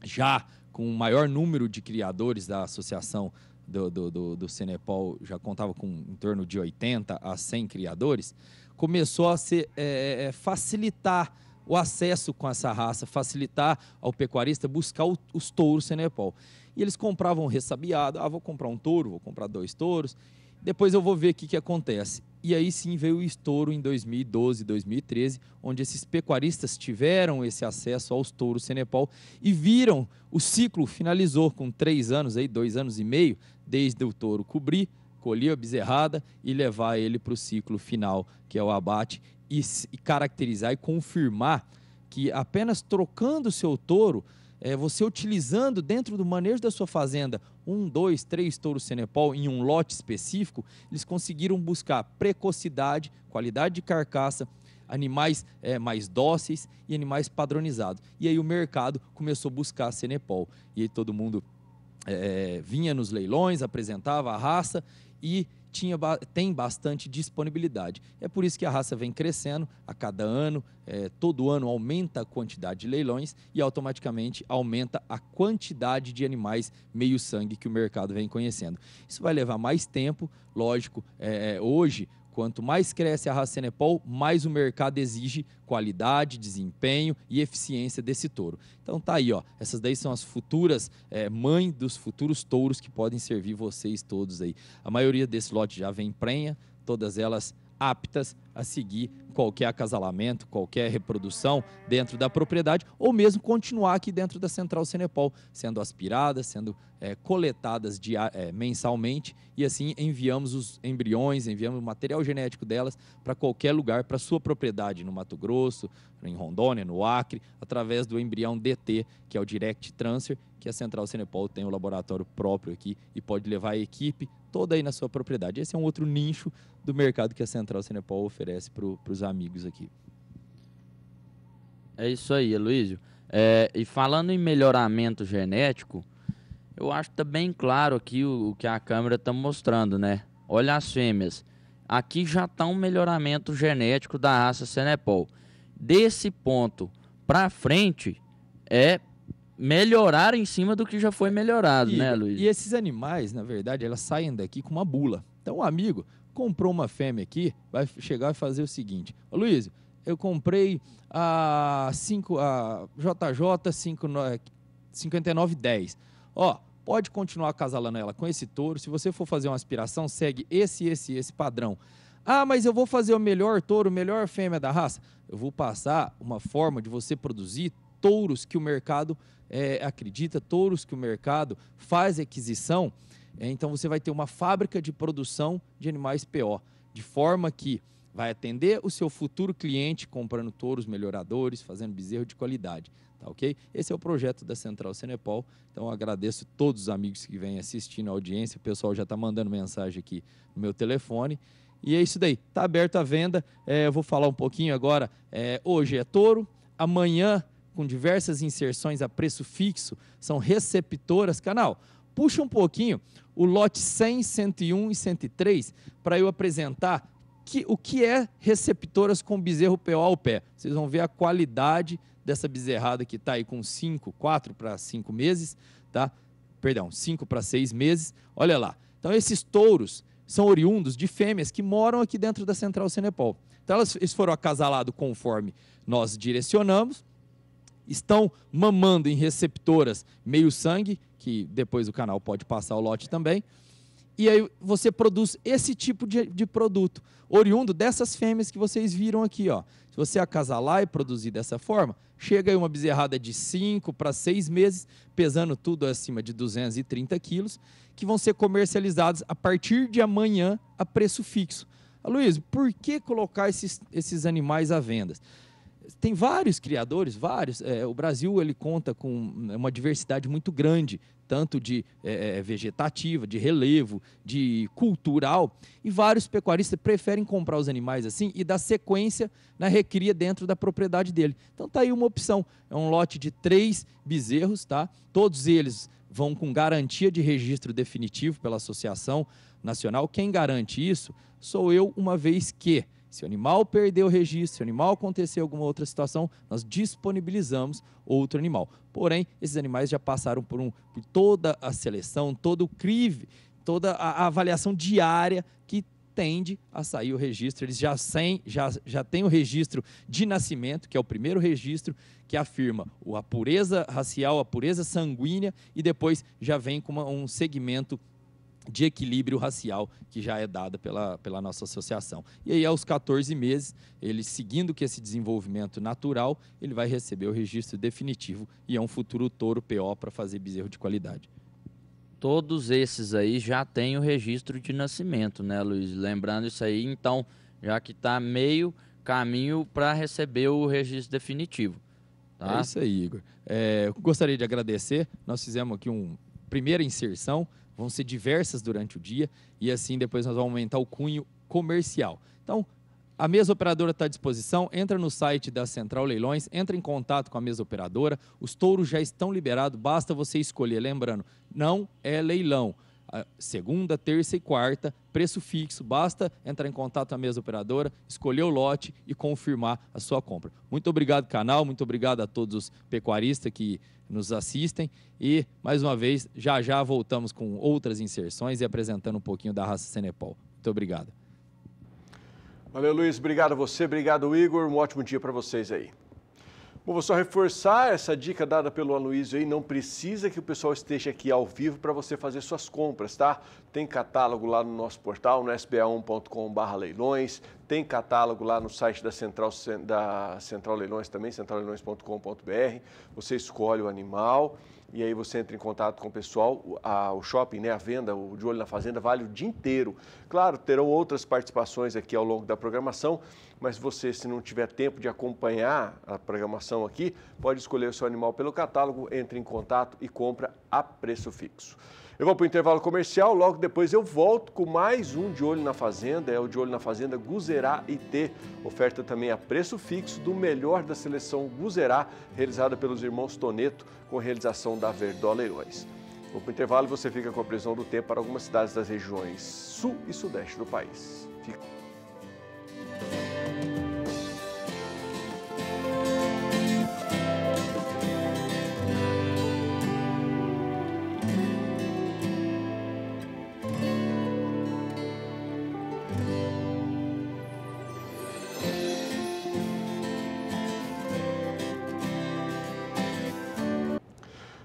F: já com o maior número de criadores da associação do, do, do, do Cenepol, já contava com em torno de 80 a 100 criadores, começou a se, é, é, é, facilitar o acesso com essa raça, facilitar ao pecuarista buscar o, os touros Senepol. E eles compravam ressabiado, ah, vou comprar um touro, vou comprar dois touros, depois eu vou ver o que, que acontece. E aí sim veio o estouro em 2012, 2013, onde esses pecuaristas tiveram esse acesso aos touros Senepol e viram o ciclo finalizou com três anos, aí, dois anos e meio, desde o touro cobrir colher a bezerrada e levar ele para o ciclo final, que é o abate, e, e caracterizar e confirmar que apenas trocando o seu touro, é, você utilizando dentro do manejo da sua fazenda um, dois, três touros Senepol em um lote específico, eles conseguiram buscar precocidade, qualidade de carcaça, animais é, mais dóceis e animais padronizados. E aí o mercado começou a buscar a Senepol. E aí todo mundo é, vinha nos leilões, apresentava a raça e tinha, tem bastante disponibilidade. É por isso que a raça vem crescendo a cada ano, é, todo ano aumenta a quantidade de leilões e automaticamente aumenta a quantidade de animais meio-sangue que o mercado vem conhecendo. Isso vai levar mais tempo, lógico, é, é hoje Quanto mais cresce a raça mais o mercado exige qualidade, desempenho e eficiência desse touro. Então tá aí, ó. Essas daí são as futuras é, mãe dos futuros touros que podem servir vocês todos aí. A maioria desse lote já vem prenha, todas elas aptas a seguir qualquer acasalamento, qualquer reprodução dentro da propriedade, ou mesmo continuar aqui dentro da central Cenepol, sendo aspiradas, sendo é, coletadas de, é, mensalmente, e assim enviamos os embriões, enviamos o material genético delas para qualquer lugar, para sua propriedade, no Mato Grosso, em Rondônia, no Acre, através do embrião DT, que é o Direct Transfer, que a central Cenepol tem o um laboratório próprio aqui e pode levar a equipe toda aí na sua propriedade. Esse é um outro nicho do mercado que a Central Cinepol oferece para os
G: amigos aqui. É isso aí, Luísio. É, e falando em melhoramento genético, eu acho que está bem claro aqui o, o que a câmera está mostrando, né? Olha as fêmeas. Aqui já está um melhoramento genético da raça Senepol. Desse ponto para frente é melhorar em cima do que já foi melhorado, e, né, Luiz? E esses animais, na verdade, elas saem
F: daqui com uma bula. Então, um amigo comprou uma fêmea aqui, vai chegar e fazer o seguinte: Ô, Luiz, eu comprei a, 5, a JJ 5910. É, Ó, pode continuar acasalando ela com esse touro. Se você for fazer uma aspiração, segue esse, esse, esse padrão. Ah, mas eu vou fazer o melhor touro, melhor fêmea da raça. Eu vou passar uma forma de você produzir touros que o mercado é, acredita, touros que o mercado faz aquisição, é, então você vai ter uma fábrica de produção de animais PO, de forma que vai atender o seu futuro cliente comprando touros melhoradores, fazendo bezerro de qualidade, tá ok? Esse é o projeto da Central Cenepol, então agradeço todos os amigos que vêm assistindo a audiência, o pessoal já está mandando mensagem aqui no meu telefone, e é isso daí, tá aberto a venda, é, eu vou falar um pouquinho agora, é, hoje é touro, amanhã com diversas inserções a preço fixo, são receptoras. Canal, puxa um pouquinho o lote 100, 101 e 103 para eu apresentar que, o que é receptoras com bezerro PO ao pé. Vocês vão ver a qualidade dessa bezerrada que está aí com 5, 4 para 5 meses, tá? Perdão, 5 para 6 meses. Olha lá. Então, esses touros são oriundos de fêmeas que moram aqui dentro da Central Cenepol. Então, eles foram acasalados conforme nós direcionamos estão mamando em receptoras meio-sangue, que depois o canal pode passar o lote também. E aí você produz esse tipo de, de, produto, oriundo dessas fêmeas que vocês viram aqui. Ó. Se você acasalar e produzir dessa forma, chega aí uma bezerrada de 5 para 6 meses, pesando tudo acima de 230 quilos, que vão ser comercializados a partir de amanhã a preço fixo. Luiz, por que colocar esses, esses animais à venda? Tem vários criadores, vários. É, o Brasil ele conta com né, uma diversidade muito grande, tanto de é, é, vegetativa, de relevo, de cultural. E vários pecuaristas preferem comprar os animais assim e dar sequência na recria dentro da propriedade dele. Então tá aí uma opção. É um lote de três bezerros, tá? Todos eles vão com garantia de registro definitivo pela Associação Nacional. Quem garante isso sou eu, uma vez que se o animal perdeu o registro, se o animal aconteceu alguma outra situação, nós disponibilizamos outro animal. Porém, esses animais já passaram por, um, por toda a seleção, todo o crive, toda a, a avaliação diária que tende a sair o registro. Eles já, sem, já, já têm o registro de nascimento, que é o primeiro registro que afirma a pureza racial, a pureza sanguínea, e depois já vem com uma, um segmento de equilíbrio racial que já é dada pela, pela nossa associação. E aí, aos 14 meses, ele seguindo que esse desenvolvimento natural, ele vai receber o registro definitivo e é um futuro
G: touro PO para fazer bezerro de qualidade. Todos esses aí já têm o registro de nascimento, né, Luiz? Lembrando isso aí, então, já que está meio caminho para receber o registro definitivo.
A: Tá? É isso aí, Igor.
G: É, gostaria
F: de agradecer. Nós fizemos aqui uma primeira inserção vão ser diversas durante o dia e assim depois nós vamos aumentar o cunho comercial. Então, a mesa operadora está à disposição. Entra no site da Central Leilões, entra em contato com a mesa operadora. Os touros já estão liberados, basta você escolher. Lembrando, não é leilão. Ah, segunda, terça e quarta, preço fixo. Basta entrar em contato com a mesa operadora, escolher o lote e confirmar a sua compra. Muito obrigado, canal. Muito obrigado a todos os pecuaristas que nos assistem. E, mais uma vez, já já voltamos com outras inserções e apresentando um pouquinho da raça Senepol. Muito obrigado.
A: Valeu, Luiz. Obrigado a você. Obrigado, Igor. Um ótimo dia para vocês aí. Bom, vou só reforçar essa dica dada pelo Aloysio aí, não precisa que o pessoal esteja aqui ao vivo para você fazer suas compras, tá? Tem catálogo lá no nosso portal, no sba1.com.br leilões, tem catálogo lá no site da Central, da Central Leilões também, centralleilões.com.br, você escolhe o animal e aí você entra em contato com o pessoal, a, o shopping, né, a venda, o de olho na fazenda vale o dia inteiro. Claro, terão outras participações aqui ao longo da programação, mas você, se não tiver tempo de acompanhar a programação aqui, pode escolher o seu animal pelo catálogo, entre em contato e compra a preço fixo. Eu vou para o intervalo comercial, logo depois eu volto com mais um De Olho na Fazenda, é o De Olho na Fazenda Guzerá IT. Oferta também a preço fixo do melhor da seleção Guzerá, realizada pelos irmãos Toneto, com realização da Verdola Heróis. Vou para o intervalo e você fica com a prisão do tempo para algumas cidades das regiões sul e sudeste do país. Fica.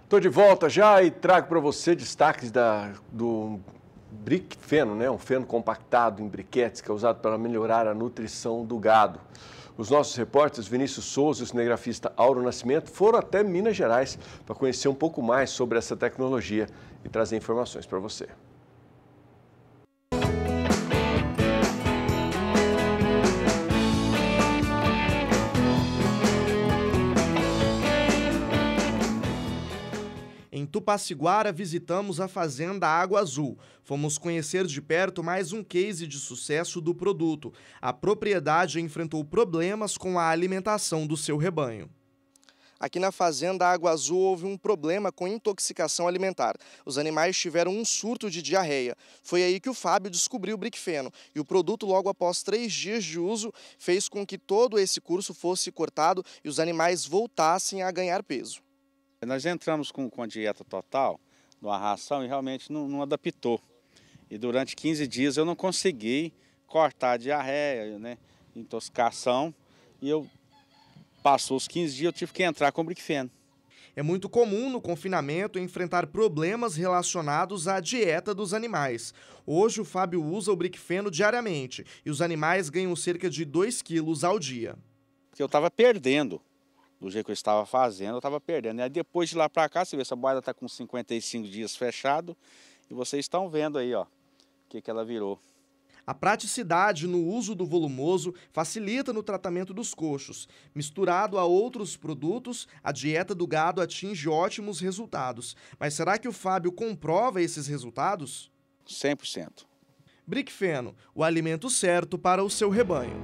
A: Estou de volta já e trago para você destaques da, do feno, né? um feno compactado em briquetes que é usado para melhorar a nutrição do gado. Os nossos repórteres Vinícius Souza e o cinegrafista Auro Nascimento foram até Minas Gerais para conhecer um pouco mais sobre essa tecnologia e trazer informações para você.
H: Em Tupaciguara, visitamos a fazenda Água Azul. Fomos conhecer de perto mais um case de sucesso do produto. A propriedade enfrentou problemas com a alimentação do seu rebanho. Aqui na fazenda Água Azul houve um problema com intoxicação alimentar. Os animais tiveram um surto de diarreia. Foi aí que o Fábio descobriu o bricfeno e o produto, logo após três dias de uso, fez com que todo esse curso fosse cortado e os animais voltassem a ganhar peso. Nós entramos
C: com, com a dieta total, numa ração, e realmente não, não, adaptou. E durante 15 dias eu não consegui cortar a diarreia, né, intoxicação,
H: e eu passou os 15 dias eu tive que entrar com o bricfeno. É muito comum no confinamento enfrentar problemas relacionados à dieta dos animais. Hoje o Fábio usa o bricfeno diariamente e os animais ganham cerca de 2 quilos ao dia. Eu estava
C: perdendo
H: do jeito que eu estava fazendo, eu estava
C: perdendo. E aí, depois de lá para cá, você vê, essa boiada está com 55 dias fechado e vocês estão vendo aí, ó, o que,
H: que ela virou. A praticidade no uso do volumoso facilita no tratamento dos coxos. Misturado a outros produtos, a dieta do gado atinge ótimos resultados. Mas será que o Fábio comprova esses resultados? 100%. Bricfeno, o alimento certo para o seu rebanho.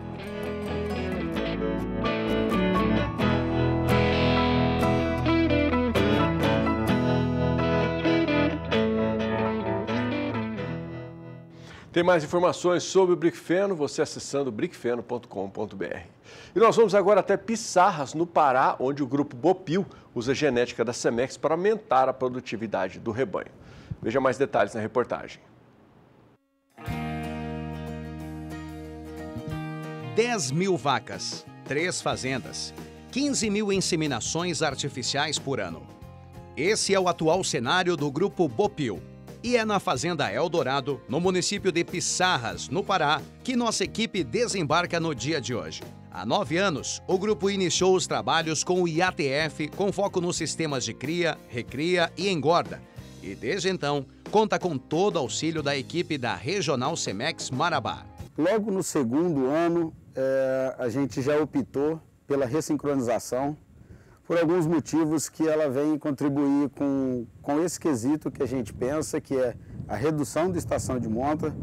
A: Tem mais informações sobre o Bricfeno, você acessando bricfeno.com.br. E nós vamos agora até Pissarras, no Pará, onde o grupo Bopil usa genética da Semex para aumentar a produtividade do rebanho. Veja mais detalhes na reportagem.
I: 10 mil vacas, três fazendas, 15 mil inseminações artificiais por ano. Esse é o atual cenário do grupo Bopil e é na Fazenda Eldorado, no município de Pissarras, no Pará, que nossa equipe desembarca no dia de hoje. Há nove anos, o grupo iniciou os trabalhos com o IATF, com foco nos sistemas de cria, recria e engorda. E desde então, conta com todo o auxílio da equipe da Regional Semex Marabá.
B: Logo no segundo ano, é, a gente já optou pela ressincronização por alguns motivos que ela vem contribuir com, com esse quesito que a gente pensa, que é a redução da estação de monta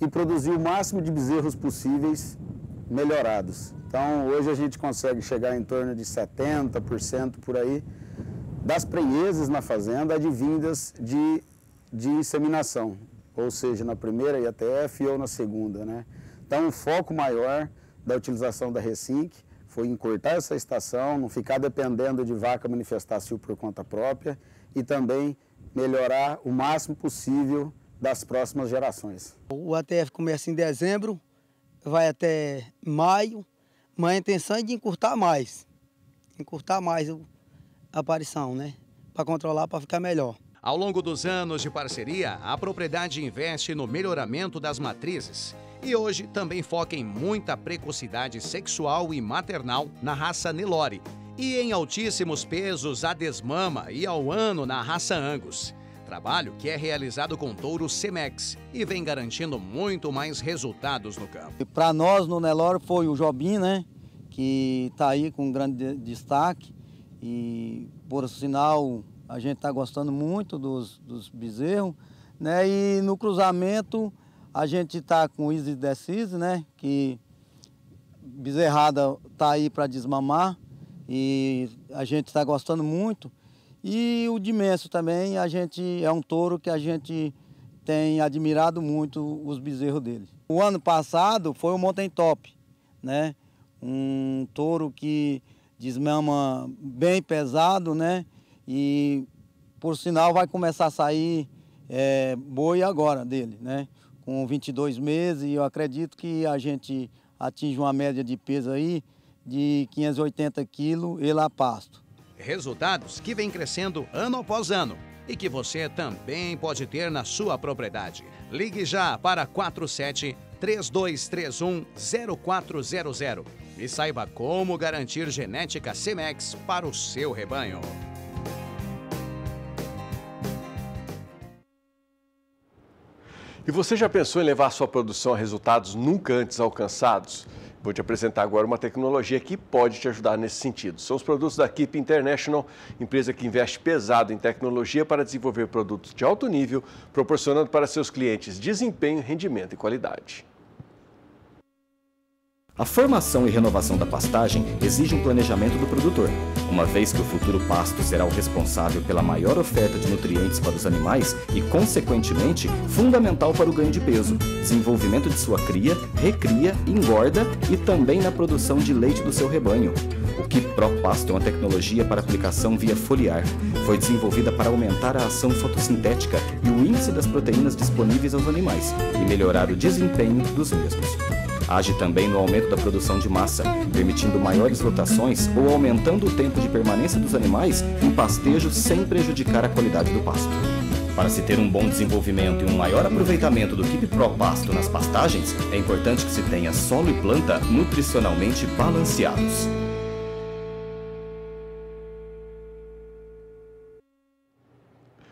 B: e produzir o máximo de bezerros possíveis melhorados. Então, hoje a gente consegue chegar em torno de 70% por aí das prenheses na fazenda advindas de, de inseminação, ou seja, na primeira IATF ou na segunda. Né? Então, um foco maior da utilização da Recinc, foi encurtar essa estação, não ficar dependendo de vaca manifestar se por conta própria e também melhorar o máximo possível das próximas gerações. O ATF começa em dezembro, vai até maio, mas a intenção é de encurtar mais, encurtar mais a aparição, né? Para controlar, para ficar melhor.
I: Ao longo dos anos de parceria, a propriedade investe no melhoramento das matrizes e hoje também foca em muita precocidade sexual e maternal na raça Nelore e em altíssimos pesos a desmama e ao ano na raça Angus. Trabalho que é realizado com touro Semex e vem garantindo muito mais resultados no campo.
B: Para nós no Nelore foi o Jobim, né? Que está aí com grande destaque e por sinal a gente está gostando muito dos, dos bezerros, né? E no cruzamento a gente está com o Decise, né? Que bezerrada está aí para desmamar e a gente está gostando muito. E o Dimenso também, a gente é um touro que a gente tem admirado muito os bezerros dele. O ano passado foi o Mountain Top, né? Um touro que desmama bem pesado, né? E por sinal vai começar a sair é, boi agora dele, né? com 22 meses e eu acredito que a gente atinge uma média de peso aí de 580 quilos e lá pasto.
I: Resultados que vem crescendo ano após ano e que você também pode ter na sua propriedade. Ligue já para 47 3231 0400 e saiba como garantir genética Cemex para o seu rebanho.
A: E você já pensou em levar sua produção a resultados nunca antes alcançados? Vou te apresentar agora uma tecnologia que pode te ajudar nesse sentido. São os produtos da Keep International, empresa que investe pesado em tecnologia para desenvolver produtos de alto nível, proporcionando para seus clientes desempenho, rendimento e qualidade.
B: A formação e renovação da
A: pastagem exige um planejamento do produtor, uma vez que o futuro pasto será o responsável pela
F: maior oferta de nutrientes para os animais e, consequentemente, fundamental para o ganho de peso,
B: desenvolvimento de sua cria, recria, engorda e também na produção de leite do seu rebanho. O Keep Pasto é uma tecnologia para aplicação via foliar. Foi desenvolvida
F: para aumentar a ação fotossintética e o índice das proteínas disponíveis aos animais e
B: melhorar o desempenho dos mesmos. Age também no aumento da produção de massa, permitindo maiores lotações ou aumentando o tempo de permanência dos animais em pastejo sem
H: prejudicar a qualidade do pasto. Para se ter um bom desenvolvimento e um maior aproveitamento do Keep Pro Pasto nas pastagens, é importante que se tenha solo e planta nutricionalmente balanceados.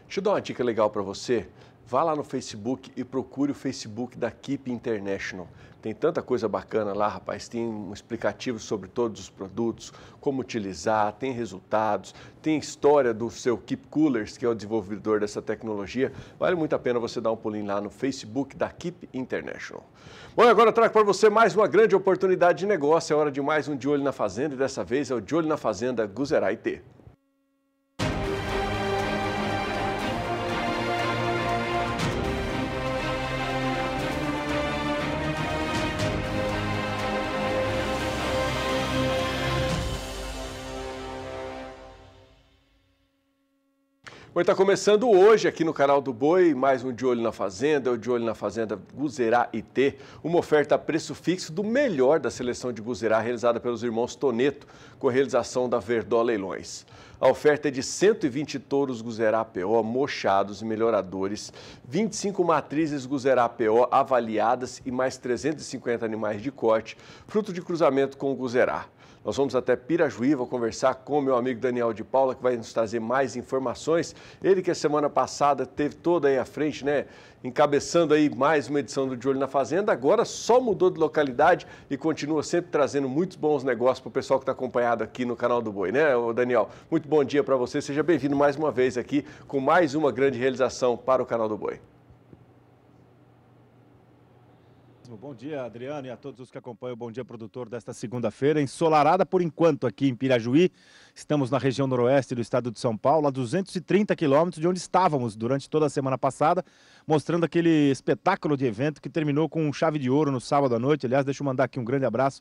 A: Deixa eu dar uma dica legal para você. Vá lá no Facebook e procure o Facebook da Keep International. Tem tanta coisa bacana lá, rapaz. Tem um explicativo sobre todos os produtos, como utilizar, tem resultados, tem história do seu Keep Coolers, que é o desenvolvedor dessa tecnologia. Vale muito a pena você dar um pulinho lá no Facebook da Keep International. Bom, agora eu trago para você mais uma grande oportunidade de negócio. É hora de mais um De Olho na Fazenda e dessa vez é o De Olho na Fazenda Guzerai T. Bom, está começando hoje aqui no canal do Boi, mais um De Olho na Fazenda, é o De Olho na Fazenda Guzerá IT, uma oferta a preço fixo do melhor da seleção de Guzerá realizada pelos irmãos Toneto, com realização da Verdó Leilões. A oferta é de 120 touros Guzerá PO, mochados e melhoradores, 25 matrizes Guzerá PO avaliadas e mais 350 animais de corte, fruto de cruzamento com o Guzerá. Nós vamos até Pirajuí, vou conversar com meu amigo Daniel de Paula, que vai nos trazer mais informações. Ele que a semana passada teve toda aí à frente, né? Encabeçando aí mais uma edição do De Olho na Fazenda, agora só mudou de localidade e continua sempre trazendo muitos bons negócios para o pessoal que está acompanhado aqui no canal do Boi, né, Daniel? Muito bom dia para você, seja bem-vindo mais uma vez aqui com mais uma grande realização para o canal do Boi.
J: mesmo. Bom dia, Adriano, e a todos os que acompanham o Bom Dia Produtor desta segunda-feira. Ensolarada por enquanto aqui em Pirajuí. Estamos na região noroeste do estado de São Paulo, a 230 quilômetros de onde estávamos durante toda a semana passada, mostrando aquele espetáculo de evento que terminou com um chave de ouro no sábado à noite. Aliás, deixa eu mandar aqui um grande abraço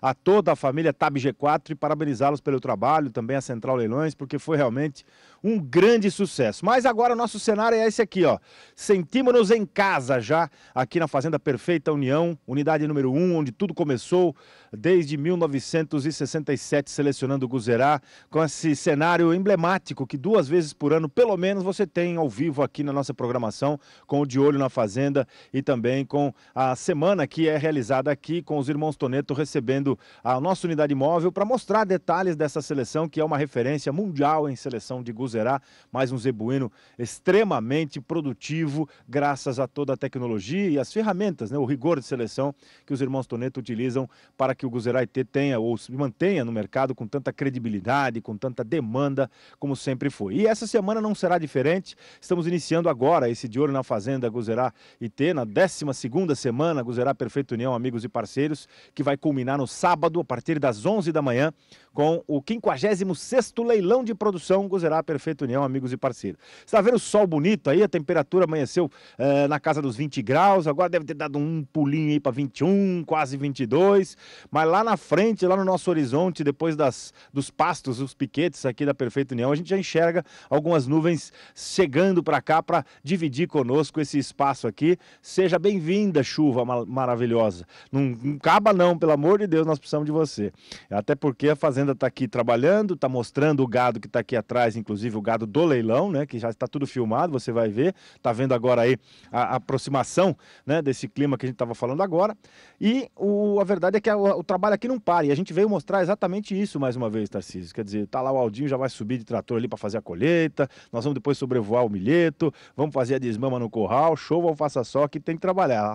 J: a toda a família Tab G4 e parabenizá-los pelo trabalho, também a Central Leilões, porque foi realmente um grande sucesso. Mas agora nosso cenário é esse aqui, ó. Sentimos-nos em casa já, aqui na Fazenda Perfeita União, unidade número 1, um, onde tudo começou desde 1967, selecionando o Guzerá, com esse cenário emblemático que duas vezes por ano, pelo menos, você tem ao vivo aqui na nossa programação, com o De Olho na Fazenda e também com a semana que é realizada aqui com os irmãos Toneto recebendo a nossa unidade móvel para mostrar detalhes dessa seleção que é uma referência mundial em seleção de Guzerá. Será, mais um zebuíno extremamente produtivo, graças a toda a tecnologia e as ferramentas, né, o rigor de seleção que os irmãos Toneto utilizam para que o Guzerá IT tenha ou se mantenha no mercado com tanta credibilidade, com tanta demanda, como sempre foi. E essa semana não será diferente, estamos iniciando agora esse De Olho na Fazenda Guzerá IT, na 12ª semana Guzerá Perfeita União, amigos e parceiros, que vai culminar no sábado, a partir das 11 da manhã, com o 56º leilão de produção Guzerá Perfeita Prefeito União, amigos e parceiros. Você está vendo o sol bonito aí? A temperatura amanheceu é, na casa dos 20 graus, agora deve ter dado um pulinho aí para 21, quase 22. Mas lá na frente, lá no nosso horizonte, depois das, dos pastos, os piquetes aqui da Prefeito União, a gente já enxerga algumas nuvens chegando para cá para dividir conosco esse espaço aqui. Seja bem-vinda, chuva mar maravilhosa. Não, não acaba não, pelo amor de Deus, nós precisamos de você. Até porque a fazenda está aqui trabalhando, está mostrando o gado que está aqui atrás, inclusive divulgado do leilão, né, que já está tudo filmado, você vai ver, está vendo agora aí a, a aproximação né, desse clima que a gente estava falando agora. E o, a verdade é que a, o trabalho aqui não para, e a gente veio mostrar exatamente isso mais uma vez, Tarcísio. Quer dizer, tá lá o Aldinho, já vai subir de trator ali para fazer a colheita, nós vamos depois sobrevoar o milheto, vamos fazer a desmama no curral, show, faça só, que tem que trabalhar.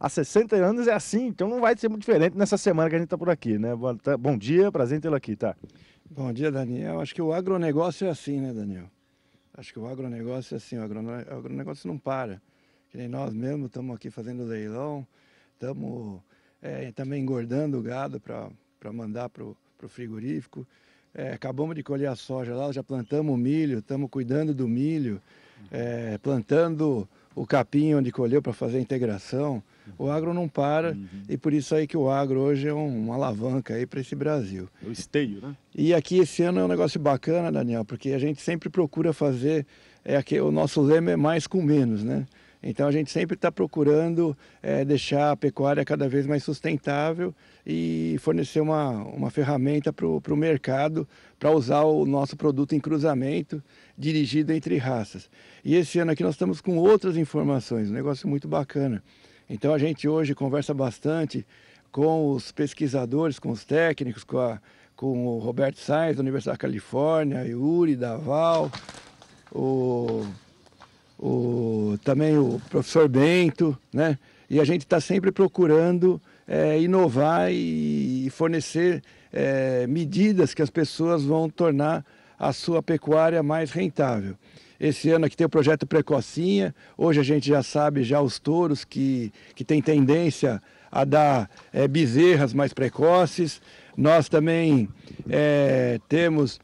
J: Há 60 anos é assim, então não vai ser muito diferente nessa semana que a gente está por aqui, né? Bom, tá, bom dia, prazer em tê-lo aqui, tá? Bom dia, Daniel. Acho que o agronegócio é assim, né, Daniel?
K: Acho que o agronegócio é assim, o agronegócio não para. Que nem nós mesmos estamos aqui fazendo leilão, estamos é, também engordando o gado para mandar para o frigorífico. É, acabamos de colher a soja lá, já plantamos o milho, estamos cuidando do milho, é, plantando o capim onde colheu para fazer a integração. O agro não para uhum. e por isso aí que o agro hoje é um, uma alavanca aí para esse Brasil.
J: É o esteio, né?
K: E aqui esse ano é um negócio bacana, Daniel, porque a gente sempre procura fazer é aqui, o nosso lema é mais com menos, né? Então a gente sempre está procurando é, deixar a pecuária cada vez mais sustentável e fornecer uma, uma ferramenta para o mercado para usar o nosso produto em cruzamento dirigido entre raças. E esse ano aqui nós estamos com outras informações, um negócio muito bacana. Então a gente hoje conversa bastante com os pesquisadores, com os técnicos, com, a, com o Roberto Sainz, da Universidade da Califórnia, Yuri, Daval, o o, também o professor Bento, né? E a gente está sempre procurando é, inovar e, fornecer é, medidas que as pessoas vão tornar a sua pecuária mais rentável. Esse ano aqui tem o projeto Precocinha, hoje a gente já sabe já os touros que, que tem tendência a dar é, bezerras mais precoces. Nós também é, temos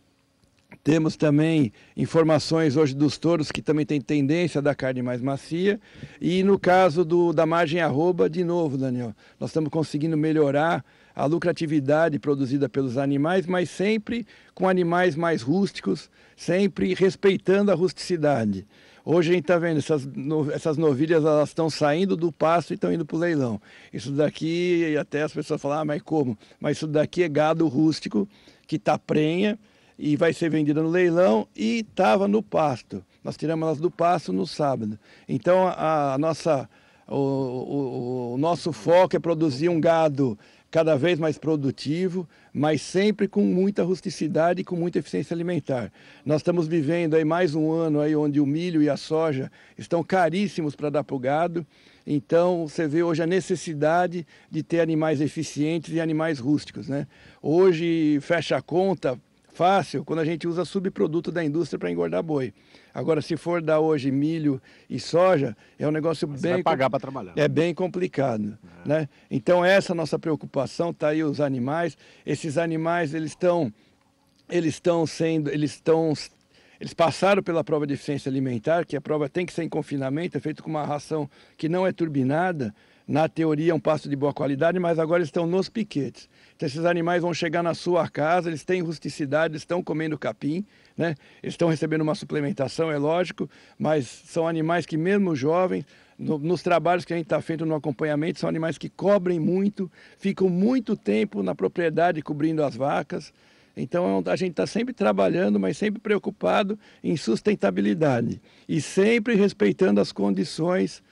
K: temos também informações hoje dos touros que também tem tendência da carne mais macia. E no caso do, da margem arroba, de novo, Daniel, nós estamos conseguindo melhorar a lucratividade produzida pelos animais, mas sempre com animais mais rústicos, sempre respeitando a rusticidade. Hoje a gente está vendo essas, essas novilhas elas estão saindo do pasto e estão indo para o leilão. Isso daqui, até as pessoas falam, ah, mas como? Mas isso daqui é gado rústico que está prenha e vai ser vendida no leilão e estava no pasto. Nós tiramos elas do pasto no sábado. Então a, a nossa, o, o, o nosso foco é produzir um gado cada vez mais produtivo, mas sempre com muita rusticidade e com muita eficiência alimentar. Nós estamos vivendo aí mais um ano aí onde o milho e a soja estão caríssimos para dar para o gado. Então você vê hoje a necessidade de ter animais eficientes e animais rústicos, né? Hoje fecha a conta fácil quando a gente usa subproduto da indústria para engordar boi. Agora, se for dar hoje milho e soja, é um negócio Mas bem. Você vai pagar para trabalhar. É bem complicado. É. Né? Então, essa nossa preocupação está aí os animais. Esses animais, eles estão. Eles estão sendo. Eles estão. Eles passaram pela prova de eficiência alimentar, que a prova tem que ser em confinamento, é feito com uma ração que não é turbinada na teoria, é um pasto de boa qualidade, mas agora estão nos piquetes. Então, esses animais vão chegar na sua casa, eles têm rusticidade, estão comendo capim, né? estão recebendo uma suplementação, é lógico, mas são animais que, mesmo jovens, no, nos trabalhos que a gente está feito no acompanhamento, são animais que cobrem muito, ficam muito tempo na propriedade cobrindo as vacas. Então é a gente está sempre trabalhando, mas sempre preocupado em sustentabilidade e sempre respeitando as condições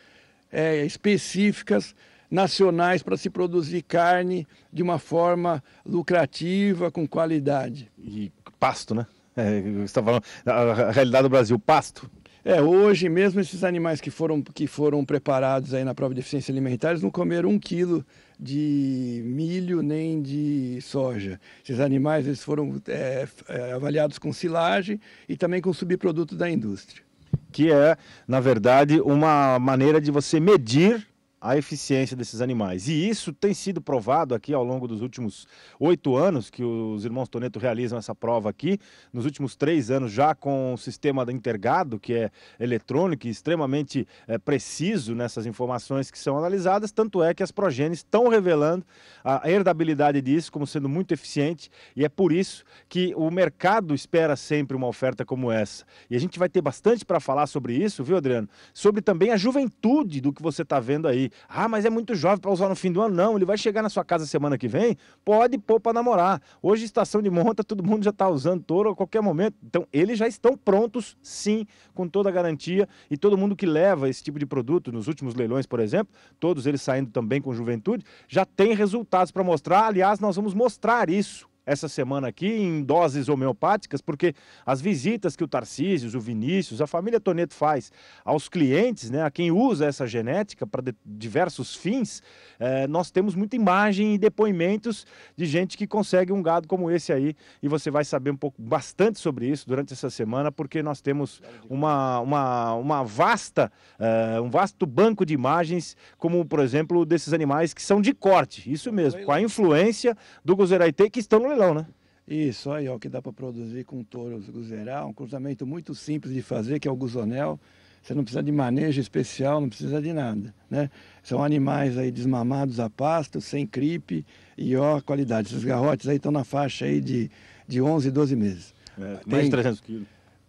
K: é, específicas nacionais para se produzir carne de uma forma lucrativa, com qualidade. E pasto, né? É, você está falando, a
J: realidade do Brasil, pasto?
K: É, hoje mesmo esses animais que foram, que foram preparados aí na prova de eficiência alimentar, eles não comeram um quilo de milho nem de soja. Esses animais eles foram é, é avaliados com silagem e também com subproduto da indústria
J: que é, na verdade, uma maneira de você medir a eficiência desses animais. E isso tem sido provado aqui ao longo dos últimos oito anos que os irmãos Toneto realizam essa prova aqui. Nos últimos três anos, já com o sistema intergado, que é eletrônico e extremamente é, preciso nessas informações que são analisadas, tanto é que as progênies estão revelando a herdabilidade disso como sendo muito eficiente e é por isso que o mercado espera sempre uma oferta como essa. E a gente vai ter bastante para falar sobre isso, viu, Adriano? Sobre também a juventude do que você está vendo aí ah, mas é muito jovem para usar no fim do ano. Não, ele vai chegar na sua casa semana que vem, pode pôr para namorar. Hoje, estação de monta, todo mundo já está usando touro a qualquer momento. Então, eles já estão prontos, sim, com toda a garantia. E todo mundo que leva esse tipo de produto, nos últimos leilões, por exemplo, todos eles saindo também com juventude, já tem resultados para mostrar. Aliás, nós vamos mostrar isso essa semana aqui em doses homeopáticas, porque as visitas que o Tarcísio, o Vinícius, a família Toneto faz aos clientes, né, a quem usa essa genética para diversos fins, eh, nós temos muita imagem e depoimentos de gente que consegue um gado como esse aí. E você vai saber um pouco, bastante sobre isso durante essa semana, porque nós temos uma, uma, uma vasta, eh, um vasto banco de imagens, como por exemplo desses animais que são de corte, isso mesmo, com a influência do Gozeraitê que estão no leilão, né?
K: Isso aí, ó, que dá para produzir com touros guzeral, um cruzamento muito simples de fazer, que é o guzonel. Você não precisa de manejo especial, não precisa de nada, né? São animais aí desmamados a pasto, sem cripe e ó qualidade. Esses garrotes aí estão na faixa aí de, de 11, 12 meses.
J: É, Tem... mais de 300 quilos.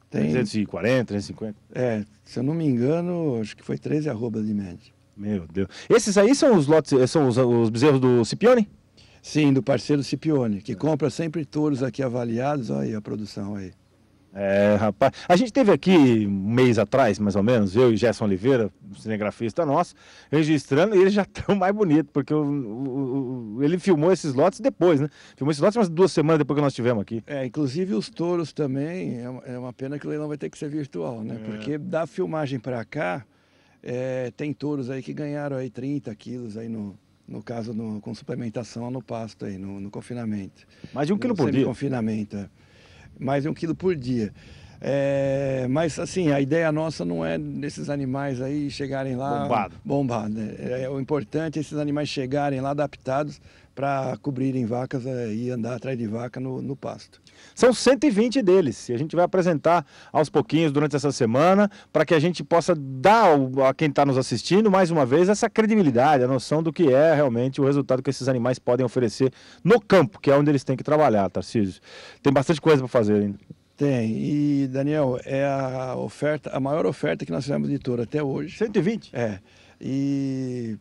J: Tem... 340, 350?
K: É, se eu não me engano, acho que foi 13 arrobas de média. Meu Deus. Esses aí são os lotes, são os, os bezerros do Cipione? Sim, do parceiro Cipione, que é. compra sempre
J: touros aqui avaliados. Olha aí a produção aí. É, rapaz. A gente teve aqui um mês atrás, mais ou menos, eu e Gerson Oliveira, cinegrafista nosso, registrando, e eles já estão mais bonitos, porque o, o, o, ele filmou esses lotes depois, né? Filmou esses lotes umas duas semanas depois que nós estivemos aqui.
K: É, inclusive os touros também, é uma, é uma pena que o leilão vai ter que ser virtual, né? É. Porque da filmagem para cá, é, tem touros aí que ganharam aí 30 quilos aí no, no caso no, com suplementação no pasto aí, no, no confinamento. Mais de um quilo por dia? confinamento, é. mais de um quilo por dia. É, mas assim, a ideia nossa não é desses animais aí chegarem lá bombado. bombado né? é, é o importante é esses animais chegarem lá adaptados para cobrirem vacas é, e andar atrás de vaca
J: no, no pasto. São 120 deles. E a gente vai apresentar aos pouquinhos durante essa semana para que a gente possa dar a quem está nos assistindo, mais uma vez, essa credibilidade, a noção do que é realmente o resultado que esses animais podem oferecer no campo, que é onde eles têm que trabalhar, Tarcísio. Tem bastante coisa para fazer ainda. Tem. E, Daniel, é a oferta,
K: a maior oferta que nós fizemos de touro até hoje. 120? É. E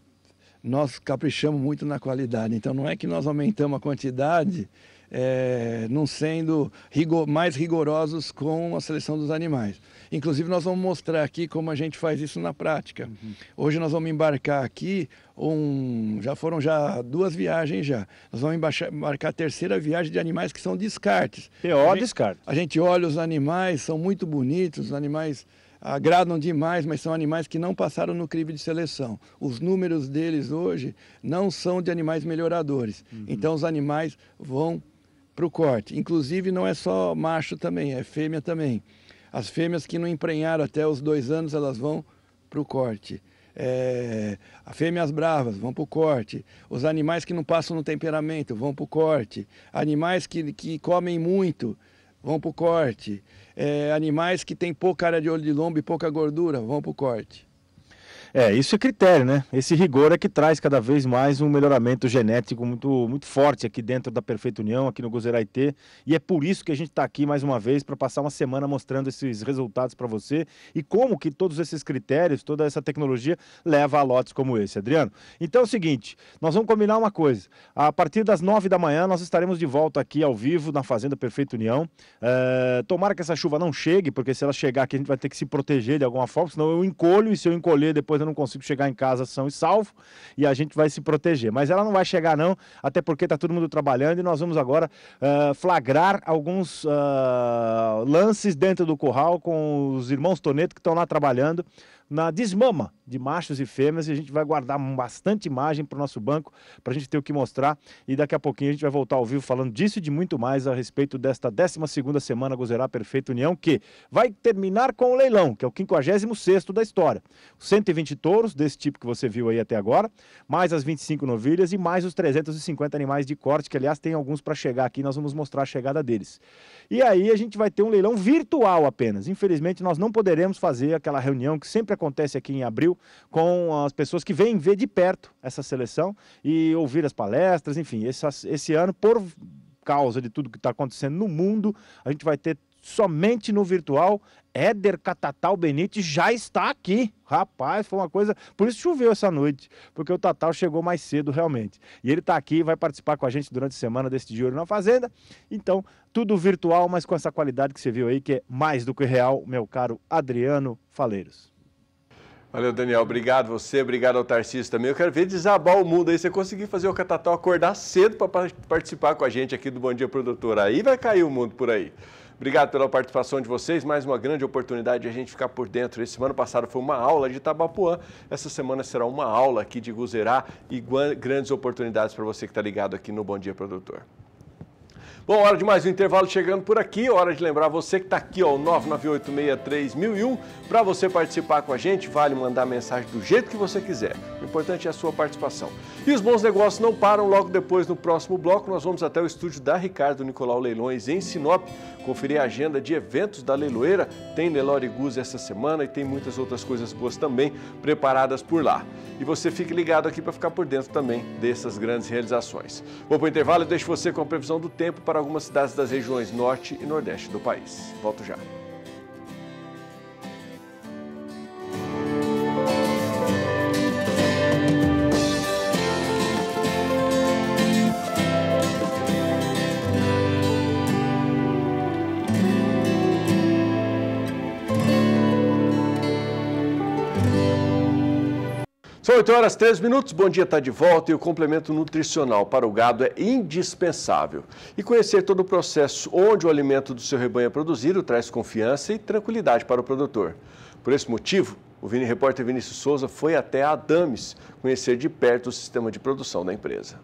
K: nós caprichamos muito na qualidade. Então não é que nós aumentamos a quantidade é, não sendo rigor, mais rigorosos com a seleção dos animais. Inclusive, nós vamos mostrar aqui como a gente faz isso na prática. Uhum. Hoje nós vamos embarcar aqui, um, já foram já duas viagens já. Nós vamos embarcar a terceira viagem de animais que são descartes. P.O. descarte. A gente olha os animais, são muito bonitos, os animais agradam demais, mas são animais que não passaram no crivo de seleção. Os números deles hoje não são de animais melhoradores. Uhum. Então os animais vão para o corte. Inclusive, não é só macho também, é fêmea também. As fêmeas que não emprenharam até os dois anos, elas vão para o corte. É, as fêmeas bravas vão para o corte. Os animais que não passam no temperamento vão para o corte. Animais que, que comem muito vão para o corte. É, animais que têm pouca área de olho de
J: lombo e pouca gordura vão para o corte. É, isso é critério, né? Esse rigor é que traz cada vez mais um melhoramento genético muito, muito forte aqui dentro da Perfeita União, aqui no Gozeraitê. E é por isso que a gente está aqui mais uma vez para passar uma semana mostrando esses resultados para você e como que todos esses critérios, toda essa tecnologia leva a lotes como esse, Adriano. Então é o seguinte, nós vamos combinar uma coisa. A partir das nove da manhã nós estaremos de volta aqui ao vivo na Fazenda Perfeita União. É, tomara que essa chuva não chegue, porque se ela chegar aqui a gente vai ter que se proteger de alguma forma, senão eu encolho e se eu encolher depois eu não consigo chegar em casa são e salvo e a gente vai se proteger. Mas ela não vai chegar, não, até porque está todo mundo trabalhando e nós vamos agora uh, flagrar alguns uh, lances dentro do curral com os irmãos Toneto que estão lá trabalhando na desmama de machos e fêmeas e a gente vai guardar bastante imagem para o nosso banco para a gente ter o que mostrar e daqui a pouquinho a gente vai voltar ao vivo falando disso e de muito mais a respeito desta 12ª semana Gozerá Perfeita União que vai terminar com o leilão, que é o 56º da história. 120 touros desse tipo que você viu aí até agora, mais as 25 novilhas e mais os 350 animais de corte, que aliás tem alguns para chegar aqui, nós vamos mostrar a chegada deles. E aí a gente vai ter um leilão virtual apenas. Infelizmente nós não poderemos fazer aquela reunião que sempre acontece aqui em abril, com as pessoas que vêm ver de perto essa seleção e ouvir as palestras, enfim, esse, esse ano, por causa de tudo que está acontecendo no mundo, a gente vai ter somente no virtual. Éder Catatal Benite já está aqui. Rapaz, foi uma coisa. Por isso choveu essa noite, porque o Tatal chegou mais cedo realmente. E ele está aqui vai participar com a gente durante a semana desse De na Fazenda. Então, tudo virtual, mas com essa qualidade que você viu aí, que é mais do que real, meu caro Adriano Faleiros.
A: Valeu, Daniel. Obrigado você, obrigado ao Tarcísio também. Eu quero ver desabar o mundo aí. Você conseguir fazer o Catatal acordar cedo para participar com a gente aqui do Bom Dia Produtor. Aí vai cair o mundo por aí. Obrigado pela participação de vocês. Mais uma grande oportunidade de a gente ficar por dentro. Esse ano passado foi uma aula de Tabapuã. Essa semana será uma aula aqui de Guzerá e grandes oportunidades para você que está ligado aqui no Bom Dia Produtor. Bom, hora de mais um intervalo chegando por aqui. Hora de lembrar você que está aqui, ó, 998-63001. Para você participar com a gente, vale mandar mensagem do jeito que você quiser. O importante é a sua participação. E os bons negócios não param. Logo depois, no próximo bloco, nós vamos até o estúdio da Ricardo Nicolau Leilões, em Sinop, Conferir a agenda de eventos da Leiloeira, tem Nelore Guz essa semana e tem muitas outras coisas boas também preparadas por lá. E você fique ligado aqui para ficar por dentro também dessas grandes realizações. Vou para o intervalo e deixo você com a previsão do tempo para algumas cidades das regiões norte e nordeste do país. Volto já. São 8 horas 3 minutos, Bom Dia está de volta e o complemento nutricional para o gado é indispensável. E conhecer todo o processo onde o alimento do seu rebanho é produzido traz confiança e tranquilidade para o produtor. Por esse motivo, o Vini Repórter Vinícius Souza foi até a Adames conhecer de perto o sistema de produção da empresa.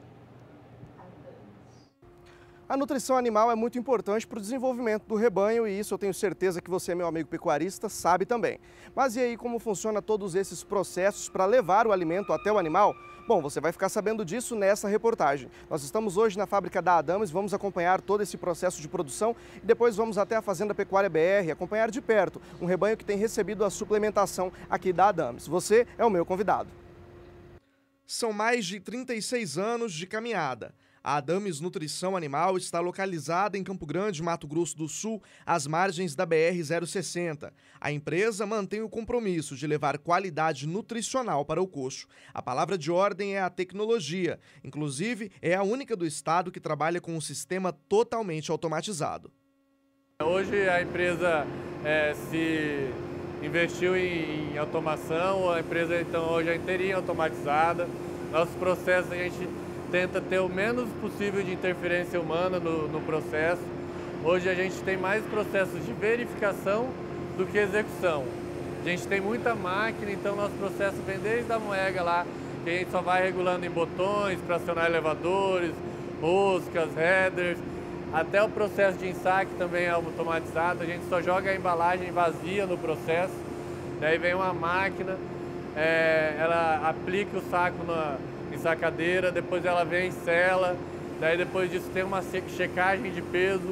H: A nutrição animal é muito importante para o desenvolvimento do rebanho e isso eu tenho certeza que você, meu amigo pecuarista, sabe também. Mas e aí como funciona todos esses processos para levar o alimento até o animal? Bom, você vai ficar sabendo disso nessa reportagem. Nós estamos hoje na fábrica da Adames, vamos acompanhar todo esse processo de produção e depois vamos até a Fazenda Pecuária BR acompanhar de perto um rebanho que tem recebido a suplementação aqui da Adames. Você é o meu convidado. São mais de 36 anos de caminhada. A Adames Nutrição Animal está localizada em Campo Grande, Mato Grosso do Sul, às margens da BR-060. A empresa mantém o compromisso de levar qualidade nutricional para o coxo. A palavra de ordem é a tecnologia. Inclusive, é a única do estado que trabalha com um sistema totalmente automatizado.
L: Hoje a empresa é, se investiu em, em automação, a empresa então hoje é inteirinha automatizada. Nossos processos a gente tenta ter o menos possível de interferência humana no, no processo. Hoje a gente tem mais processos de verificação do que execução. A gente tem muita máquina, então nosso processo vem desde a moega lá, que a gente só vai regulando em botões para acionar elevadores, roscas, headers, até o processo de ensaque também é automatizado, a gente só joga a embalagem vazia no processo, daí vem uma máquina, é, ela aplica o saco na, balançar a cadeira, depois ela vem, sela, daí depois disso tem uma checagem de peso.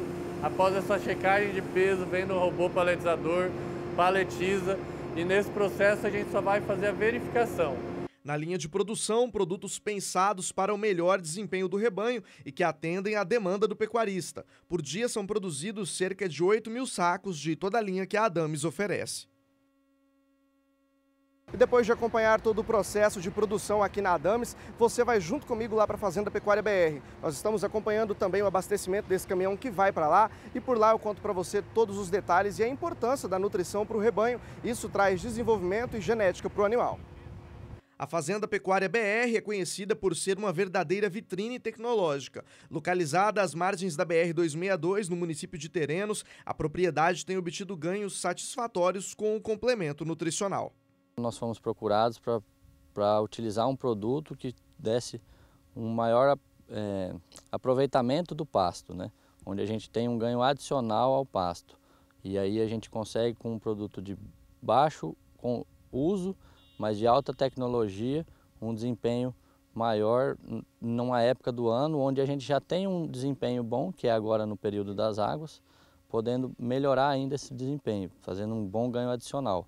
L: Após essa checagem de peso, vem no robô paletizador, paletiza
H: e nesse processo a gente só vai fazer a verificação. Na linha de produção, produtos pensados para o melhor desempenho do rebanho e que atendem à demanda do pecuarista. Por dia são produzidos cerca de 8 mil sacos de toda a linha que a Adames oferece. E depois de acompanhar todo o processo de produção aqui na Adames, você vai junto comigo lá para a Fazenda Pecuária BR. Nós estamos acompanhando também o abastecimento desse caminhão que vai para lá e por lá eu conto para você todos os detalhes e a importância da nutrição para o rebanho. Isso traz desenvolvimento e genética para o animal. A Fazenda Pecuária BR é conhecida por ser uma verdadeira vitrine tecnológica. Localizada às margens da BR-262, no município de Terenos, a propriedade tem obtido ganhos satisfatórios com o complemento nutricional.
L: Nós fomos procurados para utilizar um produto que desse um maior é, aproveitamento do pasto, né? onde a gente tem um ganho adicional ao pasto. E aí a gente consegue com um produto de baixo com uso, mas de alta tecnologia, um desempenho maior numa época do ano onde a gente já tem um desempenho bom, que é agora no período das águas, podendo melhorar ainda esse desempenho, fazendo um bom ganho adicional.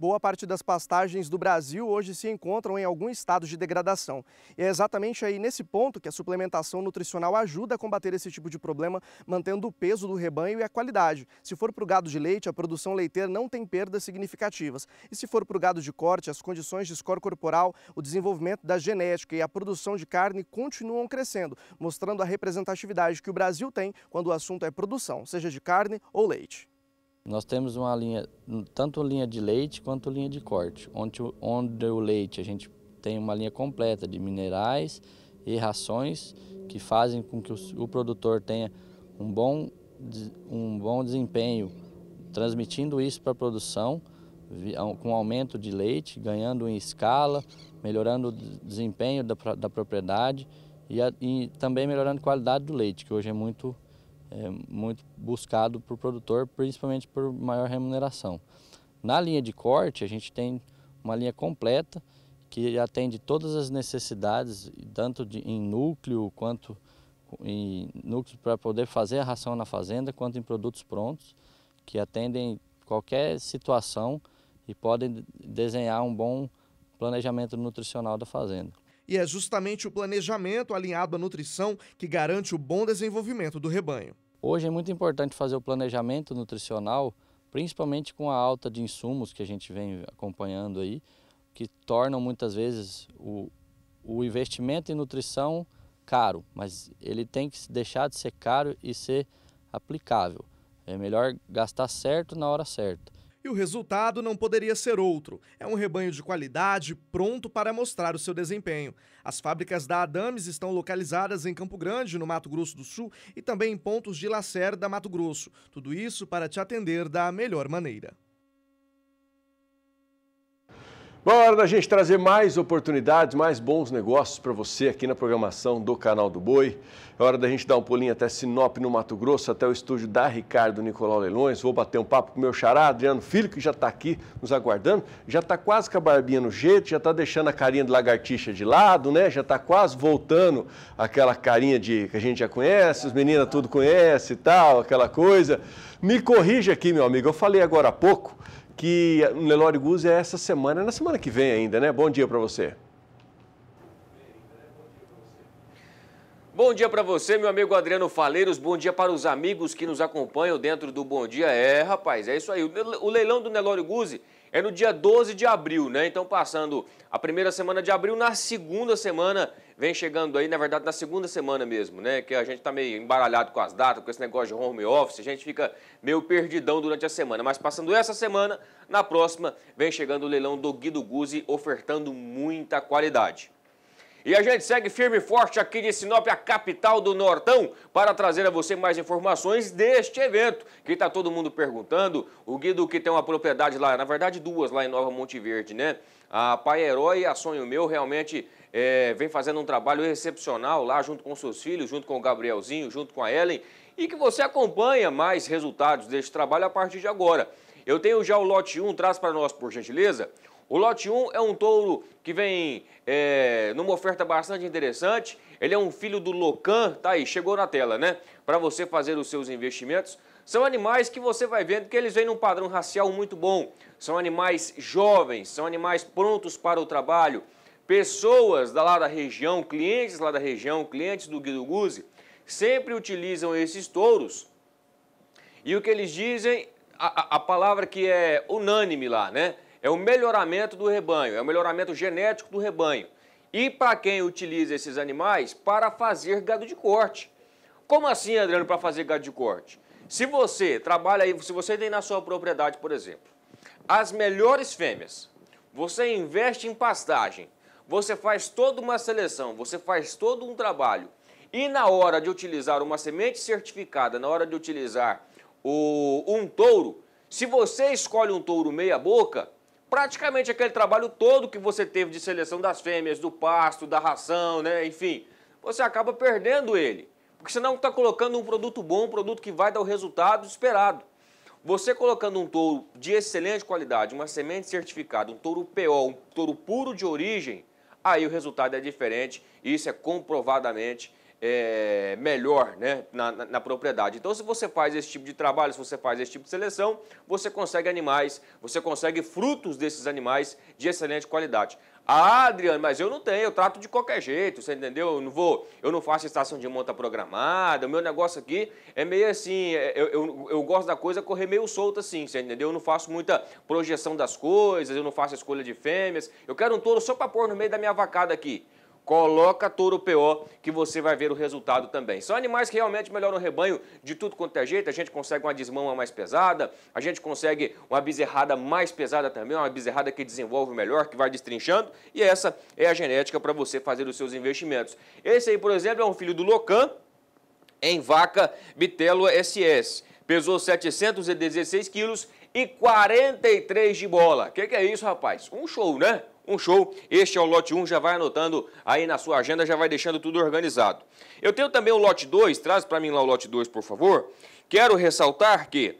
H: Boa parte das pastagens do Brasil hoje se encontram em algum estado de degradação. E é exatamente aí nesse ponto que a suplementação nutricional ajuda a combater esse tipo de problema, mantendo o peso do rebanho e a qualidade. Se for para o gado de leite, a produção leiteira não tem perdas significativas. E se for para o gado de corte, as condições de score corporal, o desenvolvimento da genética e a produção de carne continuam crescendo, mostrando a representatividade que o Brasil tem quando o assunto é produção, seja de carne ou leite.
L: Nós temos uma linha, tanto linha de leite quanto linha de corte, onde, onde o leite a gente tem uma linha completa de minerais e rações que fazem com que o, o produtor tenha um bom, um bom desempenho, transmitindo isso para a produção com aumento de leite, ganhando em escala, melhorando o desempenho da, da propriedade e, a, e também melhorando a qualidade do leite, que hoje é muito é, muito buscado por produtor, principalmente por maior remuneração. Na linha de corte, a gente tem uma linha completa que atende todas as necessidades, tanto de, em núcleo quanto em núcleo para poder fazer a ração na fazenda, quanto em produtos prontos, que atendem qualquer situação e podem desenhar um bom planejamento nutricional da fazenda.
H: E é justamente o planejamento alinhado à nutrição que garante o bom desenvolvimento do rebanho.
L: Hoje é muito importante fazer o planejamento nutricional, principalmente com a alta de insumos que a gente vem acompanhando aí, que tornam muitas vezes o, o investimento em nutrição caro, mas ele tem que deixar de ser caro e ser aplicável. É melhor gastar certo na hora certa.
H: E o resultado não poderia ser outro. É um rebanho de qualidade pronto para mostrar o seu desempenho. As fábricas da Adames estão localizadas em Campo Grande, no Mato Grosso do Sul, e também em pontos de Lacerda, Mato Grosso. Tudo isso para te atender da melhor maneira.
A: Uma hora da gente trazer mais oportunidades, mais bons negócios para você aqui na programação do Canal do Boi. É hora da gente dar um pulinho até Sinop, no Mato Grosso, até o estúdio da Ricardo Nicolau Leilões. Vou bater um papo com o meu xará, Adriano Filho, que já está aqui nos aguardando. Já está quase com a barbinha no jeito, já está deixando a carinha de lagartixa de lado, né? Já está quase voltando aquela carinha de que a gente já conhece, os meninas tudo conhece e tal, aquela coisa. Me corrija aqui, meu amigo, eu falei agora há pouco que o Nelório Guzzi é essa semana, é na semana que vem ainda, né? Bom dia para você.
M: Bom dia para você, meu amigo Adriano Faleiros. Bom dia para os amigos que nos acompanham dentro do Bom Dia. É, rapaz, é isso aí. O leilão do Nelório Guzzi é no dia 12 de abril, né? Então, passando a primeira semana de abril, na segunda semana, vem chegando aí, na verdade, na segunda semana mesmo, né? Que a gente tá meio embaralhado com as datas, com esse negócio de home office, a gente fica meio perdidão durante a semana. Mas passando essa semana, na próxima, vem chegando o leilão do Guido Guzzi, ofertando muita qualidade. E a gente segue firme e forte aqui de Sinop, a capital do Nortão, para trazer a você mais informações deste evento, que está todo mundo perguntando. O Guido que tem uma propriedade lá, na verdade duas lá em Nova Monte Verde, né? A Pai Herói e a Sonho Meu realmente é, vem fazendo um trabalho excepcional lá junto com seus filhos, junto com o Gabrielzinho, junto com a Ellen. E que você acompanha mais resultados deste trabalho a partir de agora. Eu tenho já o lote 1, traz para nós por gentileza. O lote 1 é um touro que vem é, numa oferta bastante interessante. Ele é um filho do Locan, tá aí, chegou na tela, né? Para você fazer os seus investimentos. São animais que você vai vendo que eles vêm num padrão racial muito bom. São animais jovens, são animais prontos para o trabalho. Pessoas da lá da região, clientes lá da região, clientes do Guido Guzzi, sempre utilizam esses touros. E o que eles dizem, a, a palavra que é unânime lá, né? é o melhoramento do rebanho, é o melhoramento genético do rebanho. E para quem utiliza esses animais para fazer gado de corte. Como assim, Adriano, para fazer gado de corte? Se você trabalha aí, se você tem na sua propriedade, por exemplo, as melhores fêmeas, você investe em pastagem, você faz toda uma seleção, você faz todo um trabalho. E na hora de utilizar uma semente certificada, na hora de utilizar o, um touro, se você escolhe um touro meia boca, praticamente aquele trabalho todo que você teve de seleção das fêmeas, do pasto, da ração, né? enfim, você acaba perdendo ele. Porque senão está colocando um produto bom, um produto que vai dar o resultado esperado. Você colocando um touro de excelente qualidade, uma semente certificada, um touro PO, um touro puro de origem, aí o resultado é diferente. Isso é comprovadamente é, melhor né, na, na, na, propriedade. Então, se você faz esse tipo de trabalho, se você faz esse tipo de seleção, você consegue animais, você consegue frutos desses animais de excelente qualidade. Ah, Adriano, mas eu não tenho, eu trato de qualquer jeito, você entendeu? Eu não vou, eu não faço estação de monta programada, o meu negócio aqui é meio assim, é, eu, eu, eu gosto da coisa correr meio solta assim, você entendeu? Eu não faço muita projeção das coisas, eu não faço escolha de fêmeas, eu quero um touro só para pôr no meio da minha vacada aqui. Coloca touro PO que você vai ver o resultado também. São animais que realmente melhoram o rebanho de tudo quanto é jeito. A gente consegue uma desmama mais pesada, a gente consegue uma bezerrada mais pesada também, uma bezerrada que desenvolve melhor, que vai destrinchando. E essa é a genética para você fazer os seus investimentos. Esse aí, por exemplo, é um filho do Locan em vaca Bitelo SS. Pesou 716 quilos e 43 de bola. O que, que é isso, rapaz? Um show, né? um show. Este é o lote 1, já vai anotando aí na sua agenda, já vai deixando tudo organizado. Eu tenho também o lote 2, traz para mim lá o lote 2, por favor. Quero ressaltar que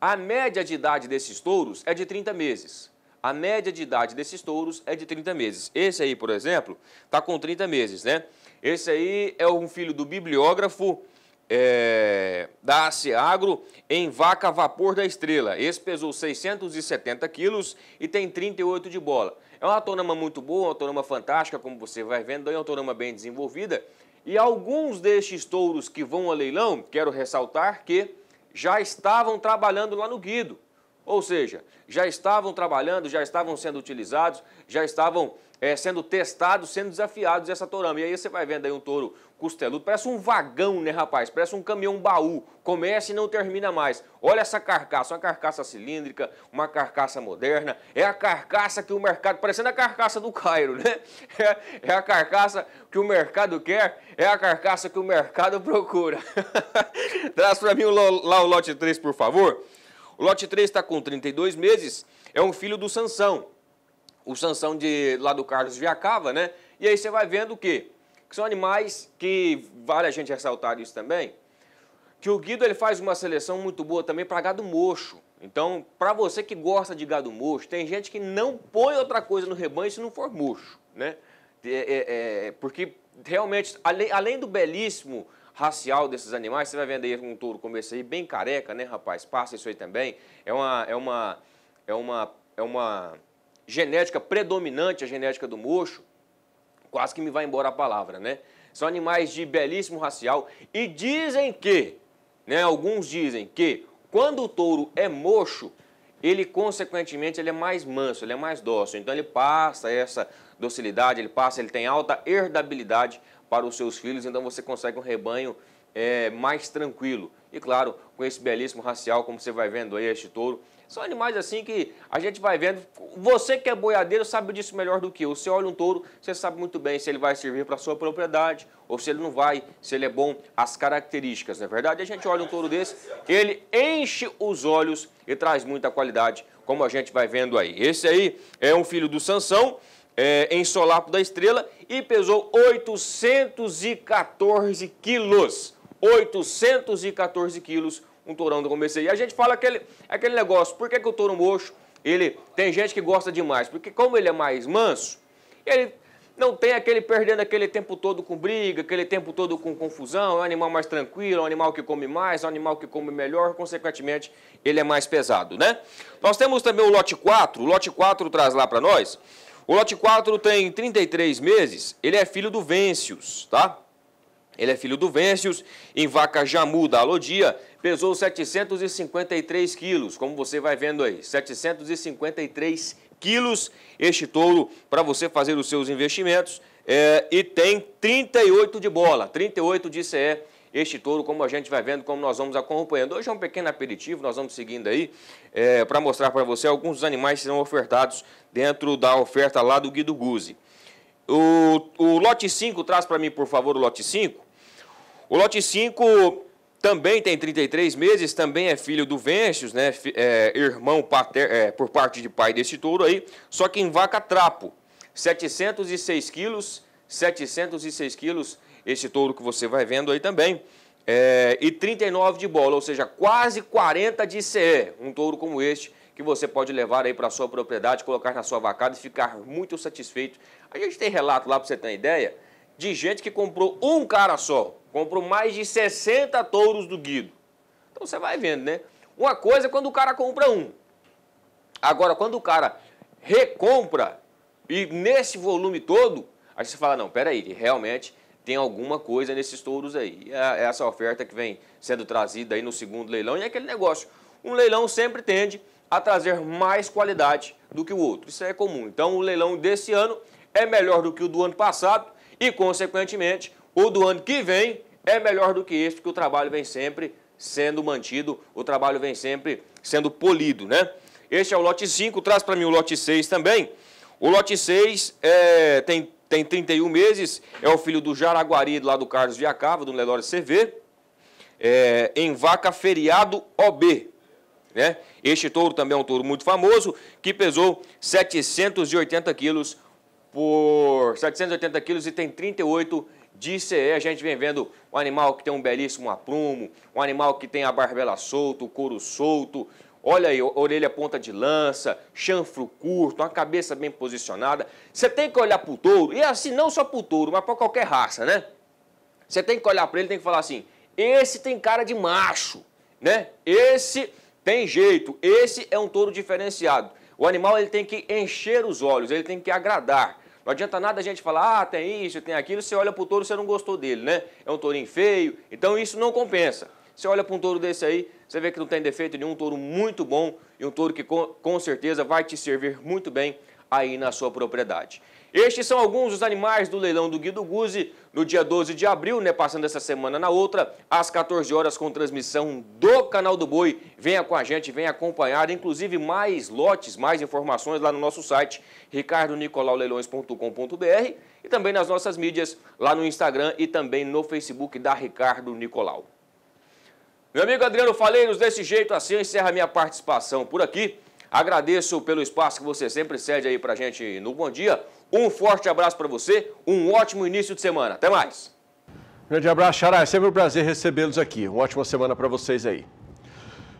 M: a média de idade desses touros é de 30 meses. A média de idade desses touros é de 30 meses. Esse aí, por exemplo, está com 30 meses, né? Esse aí é um filho do bibliógrafo é, da Aceagro em vaca vapor da estrela. Esse pesou 670 quilos e tem 38 de bola. É uma autonoma muito boa, uma autonoma fantástica, como você vai vendo, é uma autonoma bem desenvolvida. E alguns destes touros que vão a leilão, quero ressaltar que já estavam trabalhando lá no Guido. Ou seja, já estavam trabalhando, já estavam sendo utilizados, já estavam é, sendo testados, sendo desafiados essa torama. E aí você vai vendo aí um touro, costeludo. Parece um vagão, né, rapaz? Parece um caminhão baú. Começa e não termina mais. Olha essa carcaça, uma carcaça cilíndrica, uma carcaça moderna. É a carcaça que o mercado, parecendo a carcaça do Cairo, né? É, é a carcaça que o mercado quer, é a carcaça que o mercado procura. Traz para mim lá o lote 3, por favor. O lote 3 está com 32 meses, é um filho do Sansão. O Sansão de, lá do Carlos Viacava, né? E aí você vai vendo o quê? que são animais que, vale a gente ressaltar isso também, que o Guido ele faz uma seleção muito boa também para gado mocho. Então, para você que gosta de gado mocho, tem gente que não põe outra coisa no rebanho se não for mocho, né? É, é, é, porque realmente, além, além, do belíssimo racial desses animais, você vai vendo aí um touro como esse aí, bem careca, né, rapaz? Passa isso aí também. É uma, é uma, é uma, é uma genética predominante, a genética do mocho. Quase que me vai embora a palavra, né? São animais de belíssimo racial e dizem que, né, alguns dizem que quando o touro é mocho, ele consequentemente ele é mais manso, ele é mais dócil. Então ele passa essa docilidade, ele passa, ele tem alta herdabilidade para os seus filhos, então você consegue um rebanho é, mais tranquilo. E claro, com esse belíssimo racial, como você vai vendo aí, este touro, são animais assim que a gente vai vendo. Você que é boiadeiro sabe disso melhor do que eu. Você olha um touro, você sabe muito bem se ele vai servir para sua propriedade ou se ele não vai, se ele é bom, as características, na é verdade? A gente olha um touro desse, ele enche os olhos e traz muita qualidade, como a gente vai vendo aí. Esse aí é um filho do Sansão, é, em Solapo da Estrela, e pesou 814 quilos. 814 quilos um tourão do começo aí. A gente fala aquele, aquele negócio, por que, que o touro mocho, ele tem gente que gosta demais? Porque como ele é mais manso, ele não tem aquele perdendo aquele tempo todo com briga, aquele tempo todo com confusão, é um animal mais tranquilo, é um animal que come mais, é um animal que come melhor, consequentemente, ele é mais pesado, né? Nós temos também o lote 4, o lote 4 traz lá para nós. O lote 4 tem 33 meses, ele é filho do Vêncios, tá? Ele é filho do Vêncios, em vaca jamu da Alodia, pesou 753 quilos, como você vai vendo aí, 753 quilos este touro para você fazer os seus investimentos é, e tem 38 de bola, 38 de CE este touro, como a gente vai vendo, como nós vamos acompanhando. Hoje é um pequeno aperitivo, nós vamos seguindo aí, é, para mostrar para você alguns dos animais que serão ofertados dentro da oferta lá do Guido Guzzi. O, o lote 5, traz para mim, por favor, o lote 5. O lote 5 também tem 33 meses, também é filho do Vêncius, né? É, irmão pater, é, por parte de pai desse touro aí, só que em vaca trapo. 706 quilos, 706 quilos, esse touro que você vai vendo aí também. É, e 39 de bola, ou seja, quase 40 de CE. Um touro como este que você pode levar aí para sua propriedade, colocar na sua vacada e ficar muito satisfeito. A gente tem relato lá para você ter uma ideia de gente que comprou um cara só. Comprou mais de 60 touros do Guido. Então você vai vendo, né? Uma coisa é quando o cara compra um. Agora, quando o cara recompra e nesse volume todo, aí você fala, não, peraí, realmente tem alguma coisa nesses touros aí. É, é essa oferta que vem sendo trazida aí no segundo leilão e é aquele negócio. Um leilão sempre tende a trazer mais qualidade do que o outro. Isso é comum. Então, o leilão desse ano é melhor do que o do ano passado e, consequentemente, o do ano que vem é melhor do que este, porque o trabalho vem sempre sendo mantido, o trabalho vem sempre sendo polido, né? Este é o lote 5, traz para mim o lote 6 também. O lote 6 é, tem, tem 31 meses, é o filho do Jaraguari, lá do Carlos Viacava, do Nelore CV, é, em vaca feriado OB. Né? Este touro também é um touro muito famoso, que pesou 780 quilos por 780 quilos e tem 38 de CE. A gente vem vendo um animal que tem um belíssimo aprumo, um animal que tem a barbela solta, o couro solto, Olha aí, orelha ponta de lança, chanfro curto, uma cabeça bem posicionada. Você tem que olhar para o touro, e assim, não só para o touro, mas para qualquer raça, né? Você tem que olhar para ele e tem que falar assim, esse tem cara de macho, né? Esse tem jeito, esse é um touro diferenciado. O animal ele tem que encher os olhos, ele tem que agradar. Não adianta nada a gente falar, ah, tem isso, tem aquilo, você olha para o touro e você não gostou dele, né? É um tourinho feio, então isso não compensa. Você olha para um touro desse aí, você vê que não tem defeito nenhum, um touro muito bom e um touro que com, com certeza vai te servir muito bem aí na sua propriedade. Estes são alguns dos animais do leilão do Guido Guzzi, no dia 12 de abril, né, passando essa semana na outra, às 14 horas, com transmissão do Canal do Boi. Venha com a gente, venha acompanhar, inclusive mais lotes, mais informações lá no nosso site, ricardonicolauleilões.com.br e também nas nossas mídias, lá no Instagram e também no Facebook da Ricardo Nicolau. Meu amigo Adriano Faleiros, desse jeito assim eu encerro a minha participação por aqui. Agradeço pelo espaço que você sempre cede aí pra gente no Bom Dia. Um forte abraço para você, um ótimo início de semana.
A: Até mais. grande abraço, Xará. É sempre um prazer recebê-los aqui. Uma ótima semana para vocês aí.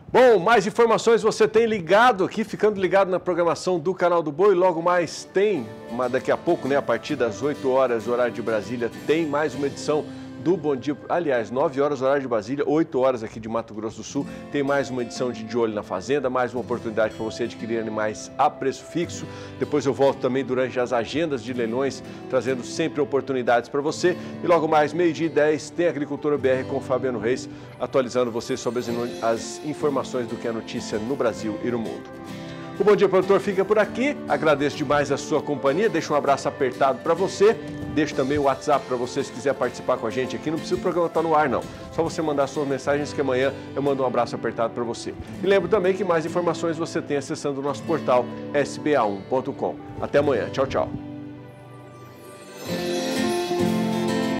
A: Bom, mais informações você tem ligado aqui, ficando ligado na programação do Canal do Boi. Logo mais tem, mas daqui a pouco, né, a partir das 8 horas, horário de Brasília, tem mais uma edição do Bom Dia. Aliás, 9 horas, horário de Brasília, 8 horas aqui de Mato Grosso do Sul. Tem mais uma edição de De Olho na Fazenda, mais uma oportunidade para você adquirir animais a preço fixo. Depois eu volto também durante as agendas de leilões, trazendo sempre oportunidades para você. E logo mais, meio-dia e 10, tem Agricultura BR com Fabiano Reis, atualizando você sobre as, as informações do que é notícia no Brasil e no mundo. O Bom Dia Produtor fica por aqui. Agradeço demais a sua companhia. Deixo um abraço apertado para você. Deixo também o WhatsApp para você se quiser participar com a gente aqui. Não precisa o programa estar tá no ar, não. Só você mandar suas mensagens que amanhã eu mando um abraço apertado para você. E lembro também que mais informações você tem acessando o nosso portal sba1.com.
B: Até amanhã. Tchau, tchau.